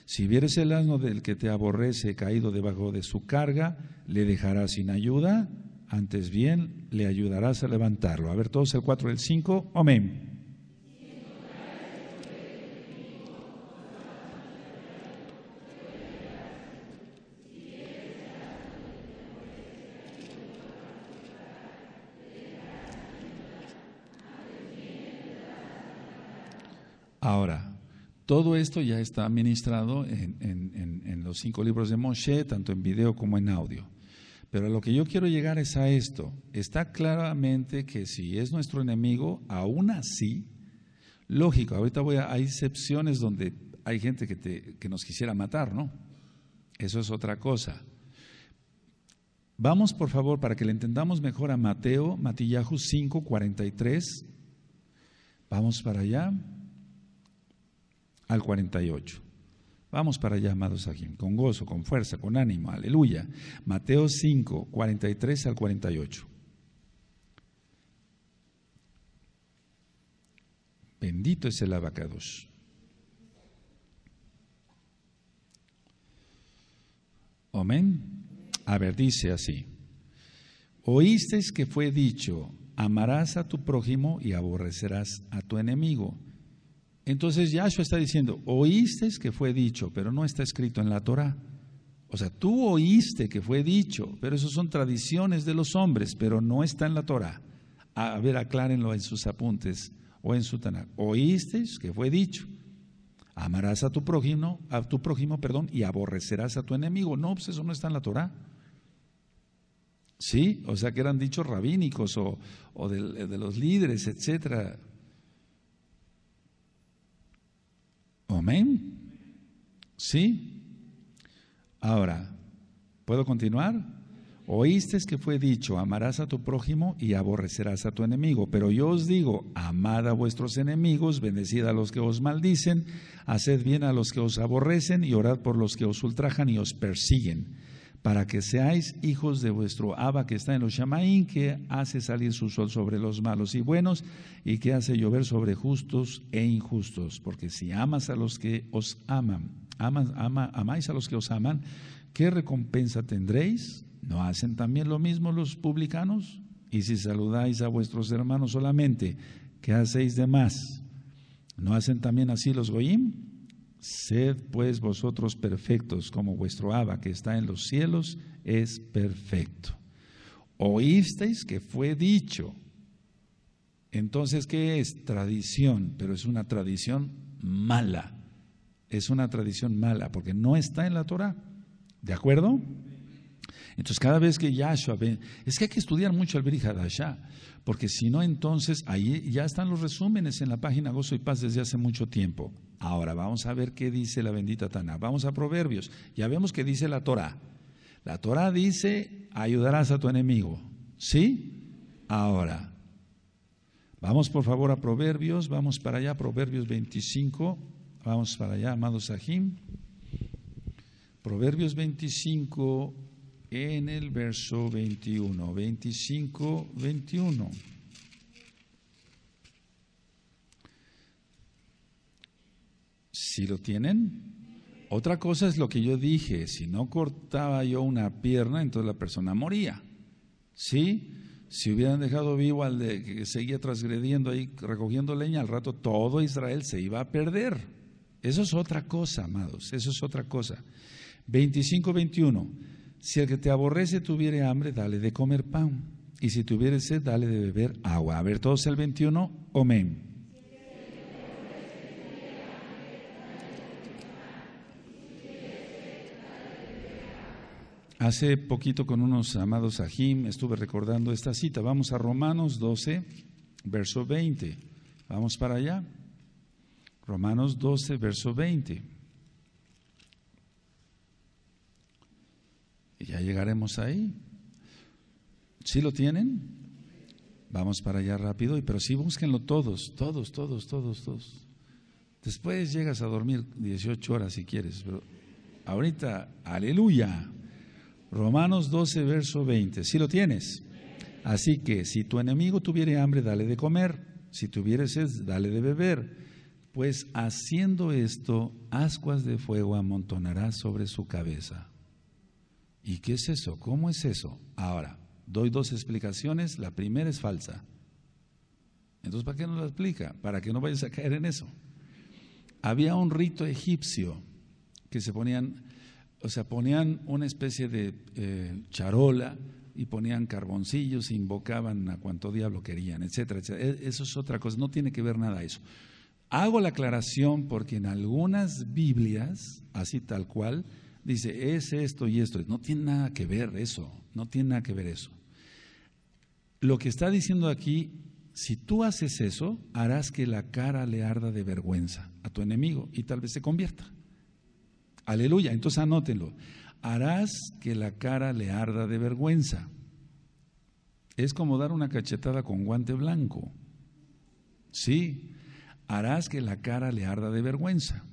A: si vieres el asno del que te aborrece caído debajo de su carga, le dejarás sin ayuda, antes bien le ayudarás a levantarlo. A ver todos el 4 y el 5. Amén. Ahora, todo esto ya está administrado en, los cinco libros de Moshe, tanto en video como en audio. Pero a lo que yo quiero llegar es a esto. Está claramente que si es nuestro enemigo, aún así, lógico, ahorita voy a, hay excepciones donde hay gente que, nos quisiera matar, ¿no? Eso es otra cosa. Vamos, por favor, para que le entendamos mejor a Mateo, Matillahu 5, 43. Vamos para allá al 48. Vamos para allá, amados aquí, con gozo, con fuerza, con ánimo, aleluya. Mateo 5, 43 al 48. Bendito es el abacados. Amén. A ver, dice así. Oísteis que fue dicho, amarás a tu prójimo y aborrecerás a tu enemigo. Entonces Yahshua está diciendo, oíste que fue dicho, pero no está escrito en la Torah. O sea, tú oíste que fue dicho, pero eso son tradiciones de los hombres, pero no está en la Torah. A ver, aclárenlo en sus apuntes o en su Tanakh. Oíste que fue dicho. Amarás a tu prójimo, a tu prójimo, perdón, y aborrecerás a tu enemigo. No, pues eso no está en la Torah. Sí, o sea que eran dichos rabínicos o, de, de los líderes, etcétera. Amén. ¿Sí? Ahora, ¿puedo continuar? Oísteis que fue dicho, amarás a tu prójimo y aborrecerás a tu enemigo. Pero yo os digo, amad a vuestros enemigos, bendecid a los que os maldicen, haced bien a los que os aborrecen y orad por los que os ultrajan y os persiguen para que seáis hijos de vuestro Abba que está en los Shamaín, que hace salir su sol sobre los malos y buenos, y que hace llover sobre justos e injustos. Porque si amas a los que os aman, ama, amáis a los que os aman, ¿qué recompensa tendréis? ¿No hacen también lo mismo los publicanos? Y si saludáis a vuestros hermanos solamente, ¿qué hacéis de más? ¿No hacen también así los goyim? Sed pues vosotros perfectos, como vuestro Abba que está en los cielos es perfecto. Oísteis que fue dicho. Entonces, ¿qué es? Tradición, pero es una tradición mala. Es una tradición mala porque no está en la Torah. ¿De acuerdo? Entonces, cada vez que Yahshua ve, es que hay que estudiar mucho el Hadashah, porque si no, entonces ahí ya están los resúmenes en la página Gozo y Paz desde hace mucho tiempo. Ahora vamos a ver qué dice la bendita Taná. Vamos a Proverbios. Ya vemos qué dice la Torah. La Torah dice, ayudarás a tu enemigo. ¿Sí? Ahora. Vamos por favor a Proverbios, vamos para allá, Proverbios 25, vamos para allá, amados Sahim. Proverbios 25, en el verso 21, 25, 21. Si lo tienen? Otra cosa es lo que yo dije, si no cortaba yo una pierna, entonces la persona moría. ¿Sí? Si hubieran dejado vivo al de que seguía transgrediendo ahí, recogiendo leña, al rato todo Israel se iba a perder. Eso es otra cosa, amados, eso es otra cosa. 25-21. Si el que te aborrece tuviere hambre, dale de comer pan. Y si tuviere sed, dale de beber agua. A ver, todos el 21, amén. Hace poquito con unos amados Jim, estuve recordando esta cita. Vamos a Romanos 12, verso 20. Vamos para allá. Romanos 12, verso 20. Y ya llegaremos ahí. ¿Sí lo tienen? Vamos para allá rápido, pero sí búsquenlo todos, todos, todos, todos, todos. Después llegas a dormir 18 horas si quieres, pero ahorita, aleluya. Romanos 12, verso 20. ¿Sí lo tienes? Así que si tu enemigo tuviere hambre, dale de comer. Si tuviere sed, dale de beber. Pues haciendo esto, ascuas de fuego amontonará sobre su cabeza. ¿Y qué es eso? ¿Cómo es eso? Ahora, doy dos explicaciones. La primera es falsa. Entonces, ¿para qué no la explica? Para que no vayas a caer en eso. Había un rito egipcio que se ponían, o sea, ponían una especie de eh, charola y ponían carboncillos, invocaban a cuanto diablo querían, etcétera, etcétera. E, eso es otra cosa, no tiene que ver nada eso. Hago la aclaración porque en algunas Biblias, así tal cual, dice, es esto y esto. No tiene nada que ver eso, no tiene nada que ver eso. Lo que está diciendo aquí, si tú haces eso, harás que la cara le arda de vergüenza a tu enemigo y tal vez se convierta. Aleluya, entonces anótenlo. Harás que la cara le arda de vergüenza. Es como dar una cachetada con guante blanco. Sí, harás que la cara le arda de vergüenza.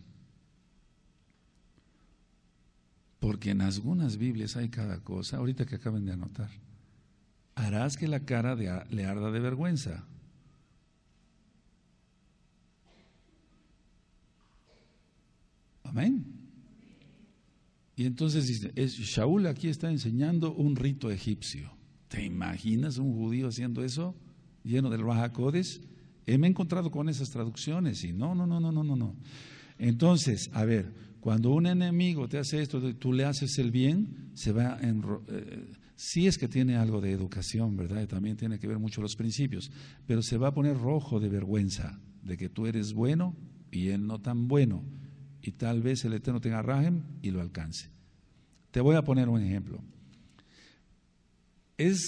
A: Porque en algunas Biblias hay cada cosa, ahorita que acaben de anotar. Harás que la cara le arda de vergüenza. Amén. Y entonces dice, Shaul aquí está enseñando un rito egipcio. ¿Te imaginas un judío haciendo eso? Lleno del Rahakodes? Eh, me he encontrado con esas traducciones y no, no, no, no, no, no. Entonces, a ver, cuando un enemigo te hace esto, tú le haces el bien, se va eh, sí es que tiene algo de educación, ¿verdad? también tiene que ver mucho los principios, pero se va a poner rojo de vergüenza de que tú eres bueno y él no tan bueno, y tal vez el Eterno tenga rajem y lo alcance. Te voy a poner un ejemplo. Es,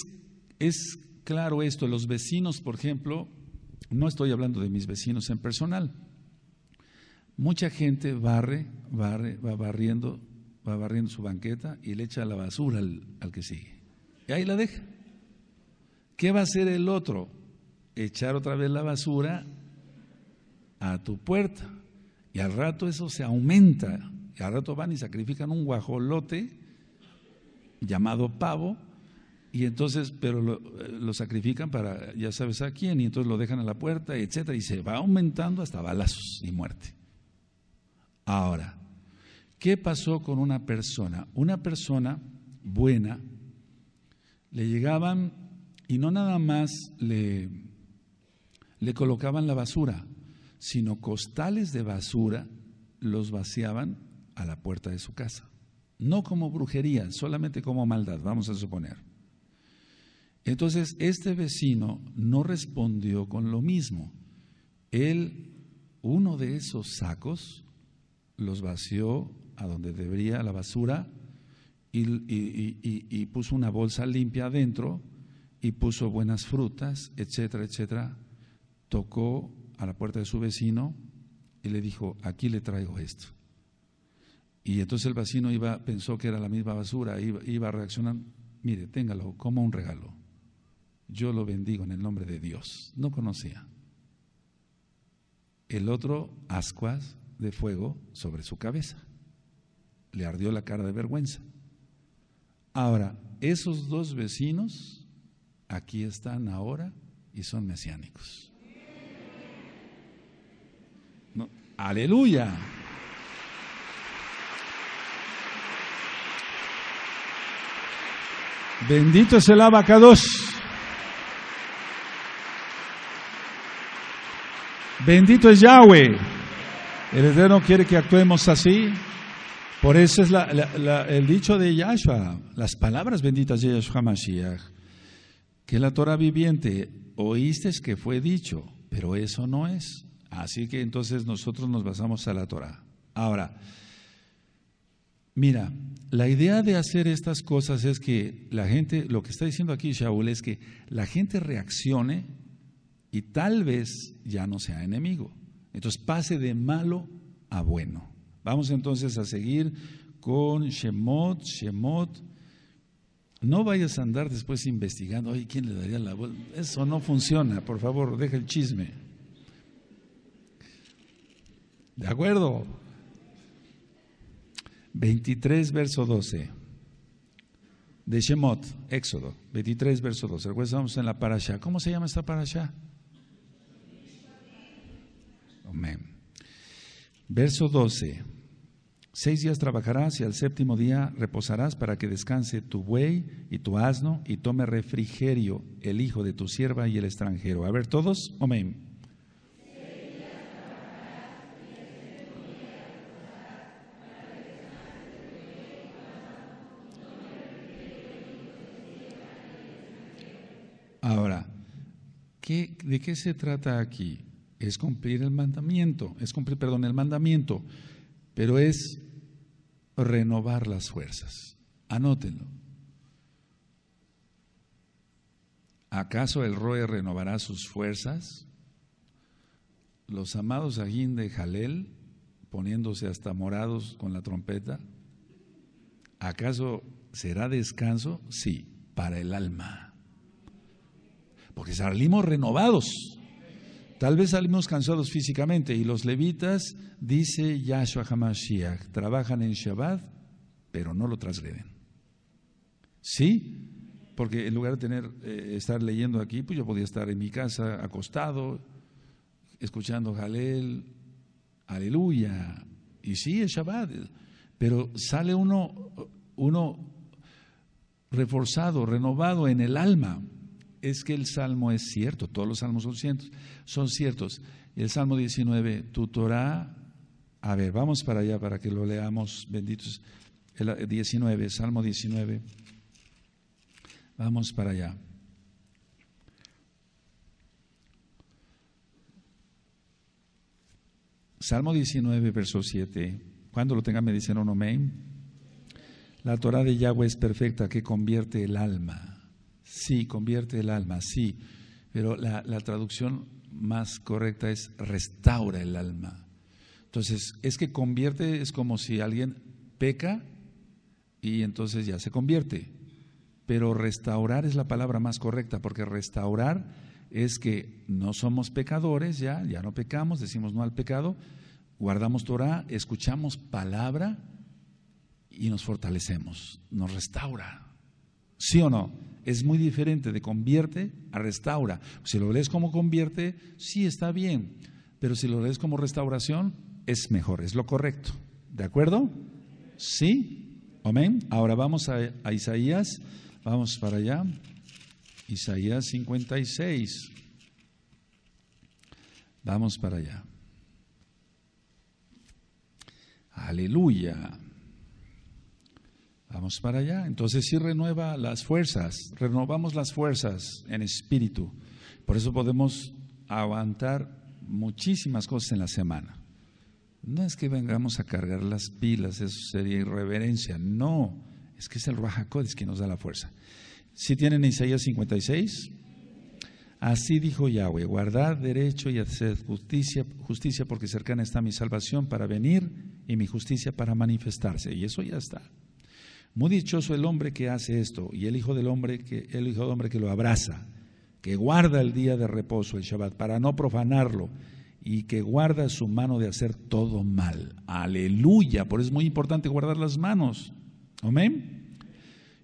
A: es claro esto, los vecinos, por ejemplo, no estoy hablando de mis vecinos en personal, Mucha gente barre, barre, va barriendo, va barriendo su banqueta y le echa la basura al, que sigue. Y ahí la deja. ¿Qué va a hacer el otro? Echar otra vez la basura a tu puerta. Y al rato eso se aumenta. Y al rato van y sacrifican un guajolote llamado pavo. Y entonces, pero lo, sacrifican para ya sabes a quién. Y entonces lo dejan a la puerta, etcétera. Y se va aumentando hasta balazos y muerte. Ahora, ¿qué pasó con una persona? Una persona buena le llegaban y no nada más le, colocaban la basura, sino costales de basura los vaciaban a la puerta de su casa. No como brujería, solamente como maldad, vamos a suponer. Entonces, este vecino no respondió con lo mismo. Él, uno de esos sacos, los vació a donde debería la basura y, y, puso una bolsa limpia adentro y puso buenas frutas, etcétera, etcétera. Tocó a la puerta de su vecino y le dijo, aquí le traigo esto. Y entonces el vecino iba, pensó que era la misma basura, iba, a reaccionar mire, téngalo como un regalo. Yo lo bendigo en el nombre de Dios. No conocía. El otro, ascuas, de fuego sobre su cabeza. Le ardió la cara de vergüenza. Ahora, esos dos vecinos aquí están ahora y son mesiánicos. aleluya. Bendito es el abacados. Bendito es Yahweh. El Eterno quiere que actuemos así. Por eso es el dicho de Yahshua, las palabras benditas de Yahshua Mashiach, que la Torah viviente, oíste que fue dicho, pero eso no es. Así que entonces nosotros nos basamos a la Torah. Ahora, mira, la idea de hacer estas cosas es que la gente, lo que está diciendo aquí Shaul es que la gente reaccione y tal vez ya no sea enemigo. Entonces pase de malo a bueno. Vamos entonces a seguir con Shemot, Shemot. No vayas a andar después investigando, oye, ¿quién le daría la voz? Eso no funciona, por favor, deja el chisme. ¿De acuerdo? 23, verso 12. De Shemot, Éxodo, 23, verso 12. Recuerda, estamos en la parasha. ¿Cómo se llama esta parasha? Amén. Verso 12. Seis días trabajarás y al séptimo día reposarás para que descanse tu buey y tu asno y tome refrigerio el hijo de tu sierva y el extranjero. A ver todos, amén. Ahora, ¿de qué se trata aquí? es cumplir el mandamiento, es cumplir, perdón, el mandamiento, pero es renovar las fuerzas. Anótenlo. ¿Acaso el Roe renovará sus fuerzas? Los amados Ajín de Jalel, poniéndose hasta morados con la trompeta, ¿acaso será descanso? Sí, para el alma. Porque salimos renovados. Tal vez salimos cansados físicamente y los levitas, dice Yahshua Hamashiach, trabajan en Shabbat, pero no lo trasgreden. ¿Sí? Porque en lugar de tener, eh, estar leyendo aquí, pues yo podía estar en mi casa acostado, escuchando Jalel, aleluya. Y sí, es Shabbat, pero sale uno, uno reforzado, renovado en el alma es que el salmo es cierto, todos los salmos son ciertos, son ciertos. el salmo 19, tu Torah, a ver, vamos para allá para que lo leamos, benditos, el 19, eh, salmo 19, vamos para allá. Salmo 19, verso 7. Cuando lo tengan me dicen un La Torah de Yahweh es perfecta que convierte el alma. Sí, convierte el alma, sí. Pero la, traducción más correcta es restaura el alma. Entonces, es que convierte es como si alguien peca y entonces ya se convierte. Pero restaurar es la palabra más correcta, porque restaurar es que no somos pecadores, ya, ya no pecamos, decimos no al pecado, guardamos Torah, escuchamos palabra y nos fortalecemos, nos restaura. ¿Sí o no? es muy diferente de convierte a restaura. Si lo lees como convierte, sí está bien, pero si lo lees como restauración, es mejor, es lo correcto. ¿De acuerdo? Sí. Amén. Ahora vamos a, Isaías, vamos para allá. Isaías 56. Vamos para allá. Aleluya. Vamos para allá. Entonces sí renueva las fuerzas, renovamos las fuerzas en espíritu. Por eso podemos aguantar muchísimas cosas en la semana. No es que vengamos a cargar las pilas, eso sería irreverencia. No, es que es el Rajacodes que nos da la fuerza. Si tienen Isaías 56, así dijo Yahweh: guardad derecho y haced justicia, justicia porque cercana está mi salvación para venir y mi justicia para manifestarse. Y eso ya está. Muy dichoso el hombre que hace esto y el hijo del hombre que el hijo del hombre que lo abraza, que guarda el día de reposo, el Shabbat, para no profanarlo y que guarda su mano de hacer todo mal. Aleluya, por eso es muy importante guardar las manos. Amén.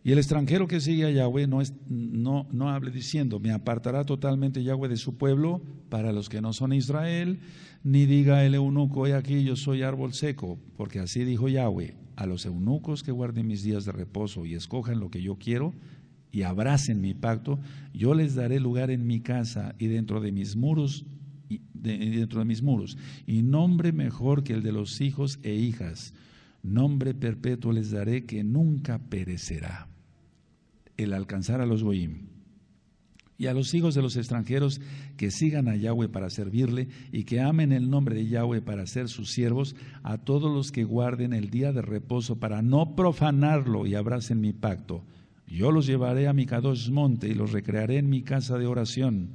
A: Y el extranjero que sigue a Yahweh no, es, no, no hable diciendo, me apartará totalmente Yahweh de su pueblo para los que no son Israel, ni diga el eunuco, he aquí yo soy árbol seco, porque así dijo Yahweh, a los eunucos que guarden mis días de reposo y escojan lo que yo quiero y abracen mi pacto, yo les daré lugar en mi casa y dentro de mis muros y dentro de mis muros y nombre mejor que el de los hijos e hijas, nombre perpetuo les daré que nunca perecerá. El alcanzar a los goyim y a los hijos de los extranjeros que sigan a Yahweh para servirle y que amen el nombre de Yahweh para ser sus siervos, a todos los que guarden el día de reposo para no profanarlo y abracen mi pacto. Yo los llevaré a mi Kadosh monte y los recrearé en mi casa de oración.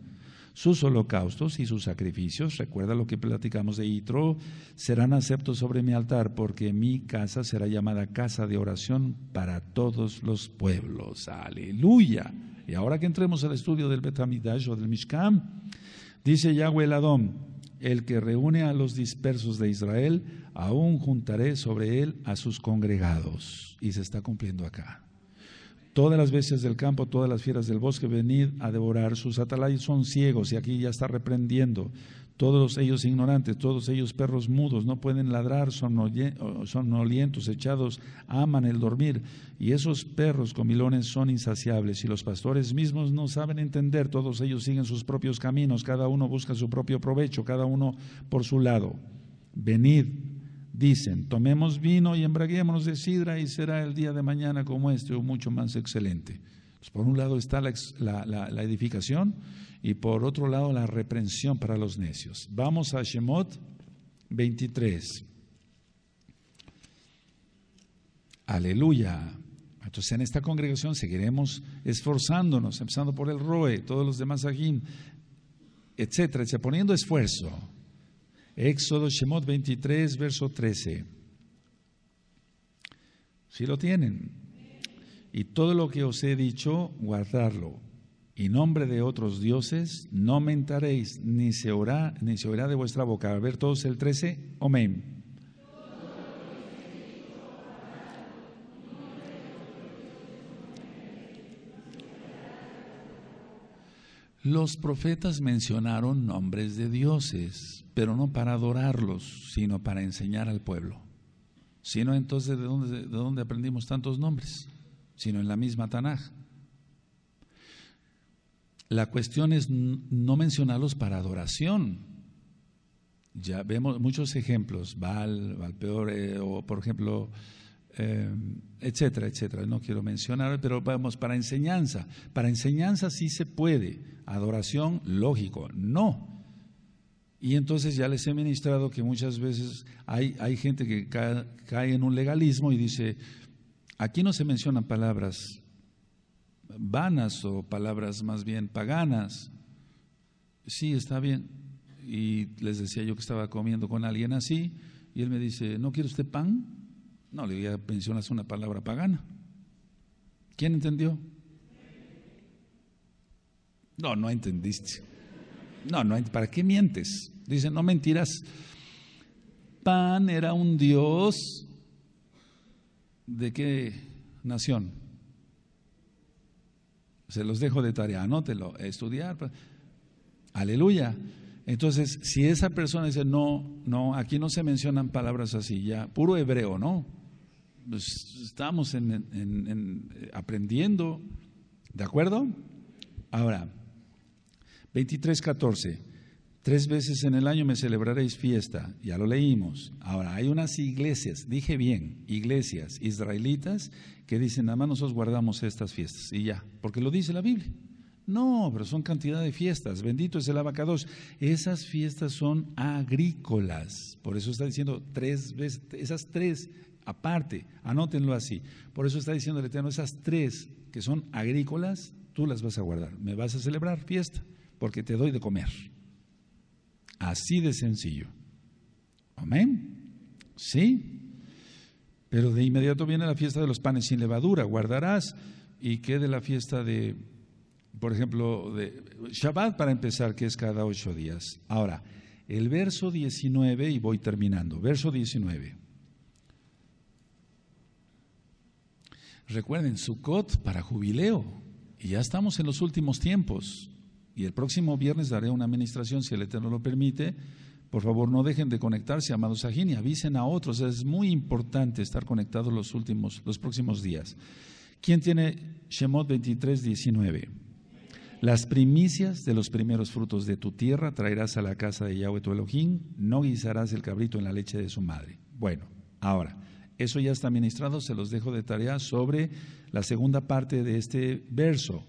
A: Sus holocaustos y sus sacrificios, recuerda lo que platicamos de Itro, serán aceptos sobre mi altar, porque mi casa será llamada casa de oración para todos los pueblos. Aleluya. Y ahora que entremos al estudio del Betamidash o del Mishkam, dice Yahweh el Adón, el que reúne a los dispersos de Israel, aún juntaré sobre él a sus congregados. Y se está cumpliendo acá. Todas las bestias del campo, todas las fieras del bosque, venid a devorar. Sus atalayas son ciegos, y aquí ya está reprendiendo todos ellos ignorantes, todos ellos perros mudos, no pueden ladrar, son sonolientos, echados, aman el dormir. Y esos perros comilones son insaciables y los pastores mismos no saben entender, todos ellos siguen sus propios caminos, cada uno busca su propio provecho, cada uno por su lado. Venid, dicen, tomemos vino y embraguémonos de sidra y será el día de mañana como este o mucho más excelente. Pues, por un lado está la, edificación y por otro lado la reprensión para los necios. Vamos a Shemot 23. Aleluya. Entonces en esta congregación seguiremos esforzándonos, empezando por el Roe, todos los demás aquí, etcétera, etcétera, poniendo esfuerzo. Éxodo Shemot 23, verso 13. Si lo tienen y todo lo que os he dicho, guardarlo Y nombre de otros dioses no mentaréis, ni se, oirá, ni se de vuestra boca. A ver todos el 13, amén. Los profetas mencionaron nombres de dioses, pero no para adorarlos, sino para enseñar al pueblo. sino entonces, ¿de dónde, ¿de dónde aprendimos tantos nombres? sino en la misma Tanaj. La cuestión es no mencionarlos para adoración. Ya vemos muchos ejemplos, Val, Valpeore, eh, o por ejemplo, eh, etcétera, etcétera. No quiero mencionar, pero vamos, para enseñanza. Para enseñanza sí se puede, adoración, lógico, no. Y entonces ya les he ministrado que muchas veces hay, gente que cae en un legalismo y dice, Aquí no se mencionan palabras vanas o palabras más bien paganas. Sí, está bien. Y les decía yo que estaba comiendo con alguien así, y él me dice, ¿no quiere usted pan? No, le a mencionas una palabra pagana. ¿Quién entendió? No, no entendiste. No, no, ¿para qué mientes? Dice, no mentiras. Pan era un dios de qué nación. Se los dejo de tarea, anótelo, estudiar. Pues. Aleluya. Entonces, si esa persona dice, no, no, aquí no se mencionan palabras así, ya, puro hebreo, ¿no? Pues, estamos en, aprendiendo, ¿de acuerdo? Ahora, 23, 14. Tres veces en el año me celebraréis fiesta, ya lo leímos. Ahora, hay unas iglesias, dije bien, iglesias israelitas que dicen, nada más nosotros guardamos estas fiestas y ya, porque lo dice la Biblia. No, pero son cantidad de fiestas, bendito es el abacados. Esas fiestas son agrícolas, por eso está diciendo tres veces, esas tres aparte, anótenlo así. Por eso está diciendo el Eterno, esas tres que son agrícolas, tú las vas a guardar, me vas a celebrar fiesta, porque te doy de comer. Así de sencillo. Amén. ¿Sí? Pero de inmediato viene la fiesta de los panes sin levadura, guardarás, y quede la fiesta de, por ejemplo, de Shabbat para empezar, que es cada ocho días. Ahora, el verso 19, y voy terminando, verso 19. Recuerden, Sukkot para jubileo, y ya estamos en los últimos tiempos y el próximo viernes daré una administración, si el Eterno lo permite. Por favor, no dejen de conectarse, amados Sajín, y avisen a otros. Es muy importante estar conectados los los próximos días. ¿Quién tiene Shemot 23, Las primicias de los primeros frutos de tu tierra traerás a la casa de Yahweh tu Elohim, no guisarás el cabrito en la leche de su madre. Bueno, ahora, eso ya está ministrado, se los dejo de tarea sobre la segunda parte de este verso.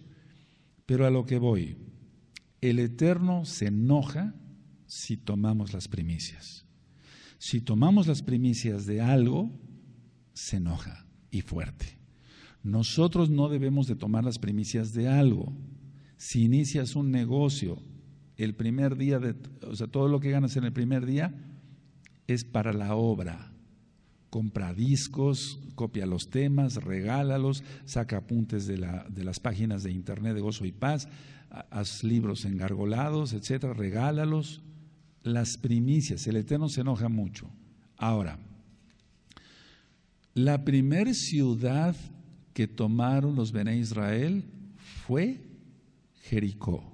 A: Pero a lo que voy, el Eterno se enoja si tomamos las primicias. Si tomamos las primicias de algo, se enoja y fuerte. Nosotros no debemos de tomar las primicias de algo. Si inicias un negocio, el primer día, de, o sea, todo lo que ganas en el primer día es para la obra compra discos, copia los temas, regálalos, saca apuntes de, la, de las páginas de internet de Gozo y Paz, haz libros engargolados, etcétera, regálalos. Las primicias, el Eterno se enoja mucho. Ahora, la primer ciudad que tomaron los Bene Israel fue Jericó.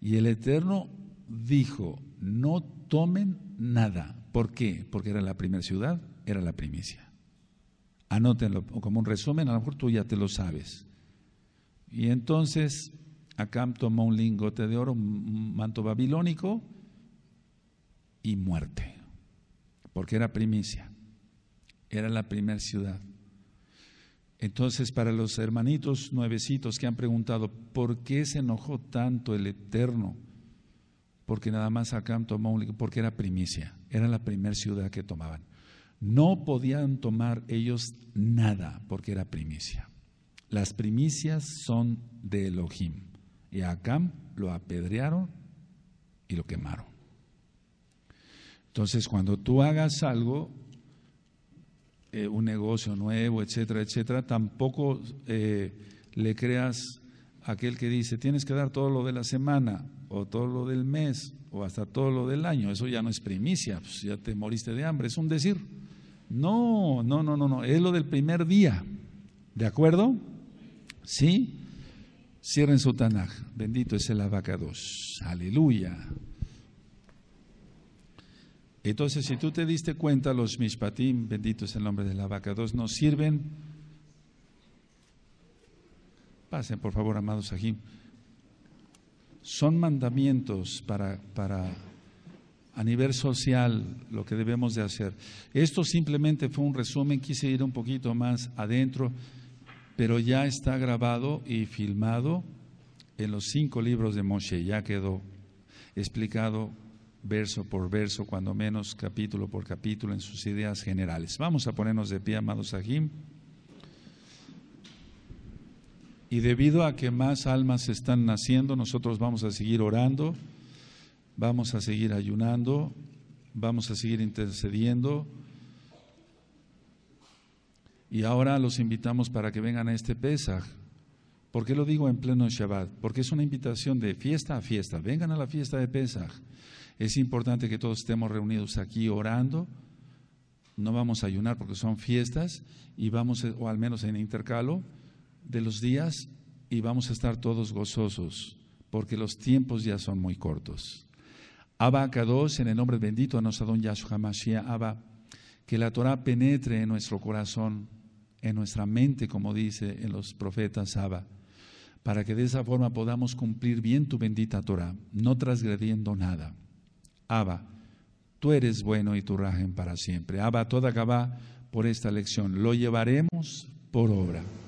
A: Y el Eterno dijo, no tomen nada. ¿Por qué? Porque era la primera ciudad era la primicia. Anótenlo como un resumen, a lo mejor tú ya te lo sabes. Y entonces Acam tomó un lingote de oro, manto babilónico y muerte, porque era primicia, era la primera ciudad. Entonces, para los hermanitos nuevecitos que han preguntado, ¿por qué se enojó tanto el Eterno? Porque nada más Acam tomó un lingote, porque era primicia, era la primera ciudad que tomaban. No podían tomar ellos nada porque era primicia. Las primicias son de Elohim. Y a Acam lo apedrearon y lo quemaron. Entonces, cuando tú hagas algo, eh, un negocio nuevo, etcétera, etcétera, tampoco eh, le creas a aquel que dice, tienes que dar todo lo de la semana, o todo lo del mes, o hasta todo lo del año. Eso ya no es primicia, pues ya te moriste de hambre, es un decir. No, no, no, no, no, es lo del primer día. ¿De acuerdo? ¿Sí? Cierren su Tanaj. Bendito es el 2. Aleluya. Entonces, si tú te diste cuenta, los mishpatim, bendito es el nombre del 2, nos sirven. Pasen, por favor, amados aquí. Son mandamientos para, para a nivel social lo que debemos de hacer. Esto simplemente fue un resumen, quise ir un poquito más adentro, pero ya está grabado y filmado en los cinco libros de Moshe, ya quedó explicado verso por verso, cuando menos capítulo por capítulo, en sus ideas generales. Vamos a ponernos de pie, amados Sahim. Y debido a que más almas están naciendo, nosotros vamos a seguir orando. Vamos a seguir ayunando, vamos a seguir intercediendo. Y ahora los invitamos para que vengan a este Pesaj. ¿Por qué lo digo en pleno Shabbat? Porque es una invitación de fiesta a fiesta. Vengan a la fiesta de Pesaj. Es importante que todos estemos reunidos aquí orando. No vamos a ayunar porque son fiestas y vamos, o al menos en intercalo de los días, y vamos a estar todos gozosos porque los tiempos ya son muy cortos. Abba en el nombre bendito a nuestro don Yahshua Mashiach, Abba, que la Torah penetre en nuestro corazón, en nuestra mente, como dice en los profetas Abba, para que de esa forma podamos cumplir bien tu bendita Torah, no transgrediendo nada. Abba, tú eres bueno y tu rajen para siempre. Abba, toda acaba por esta lección. Lo llevaremos por obra.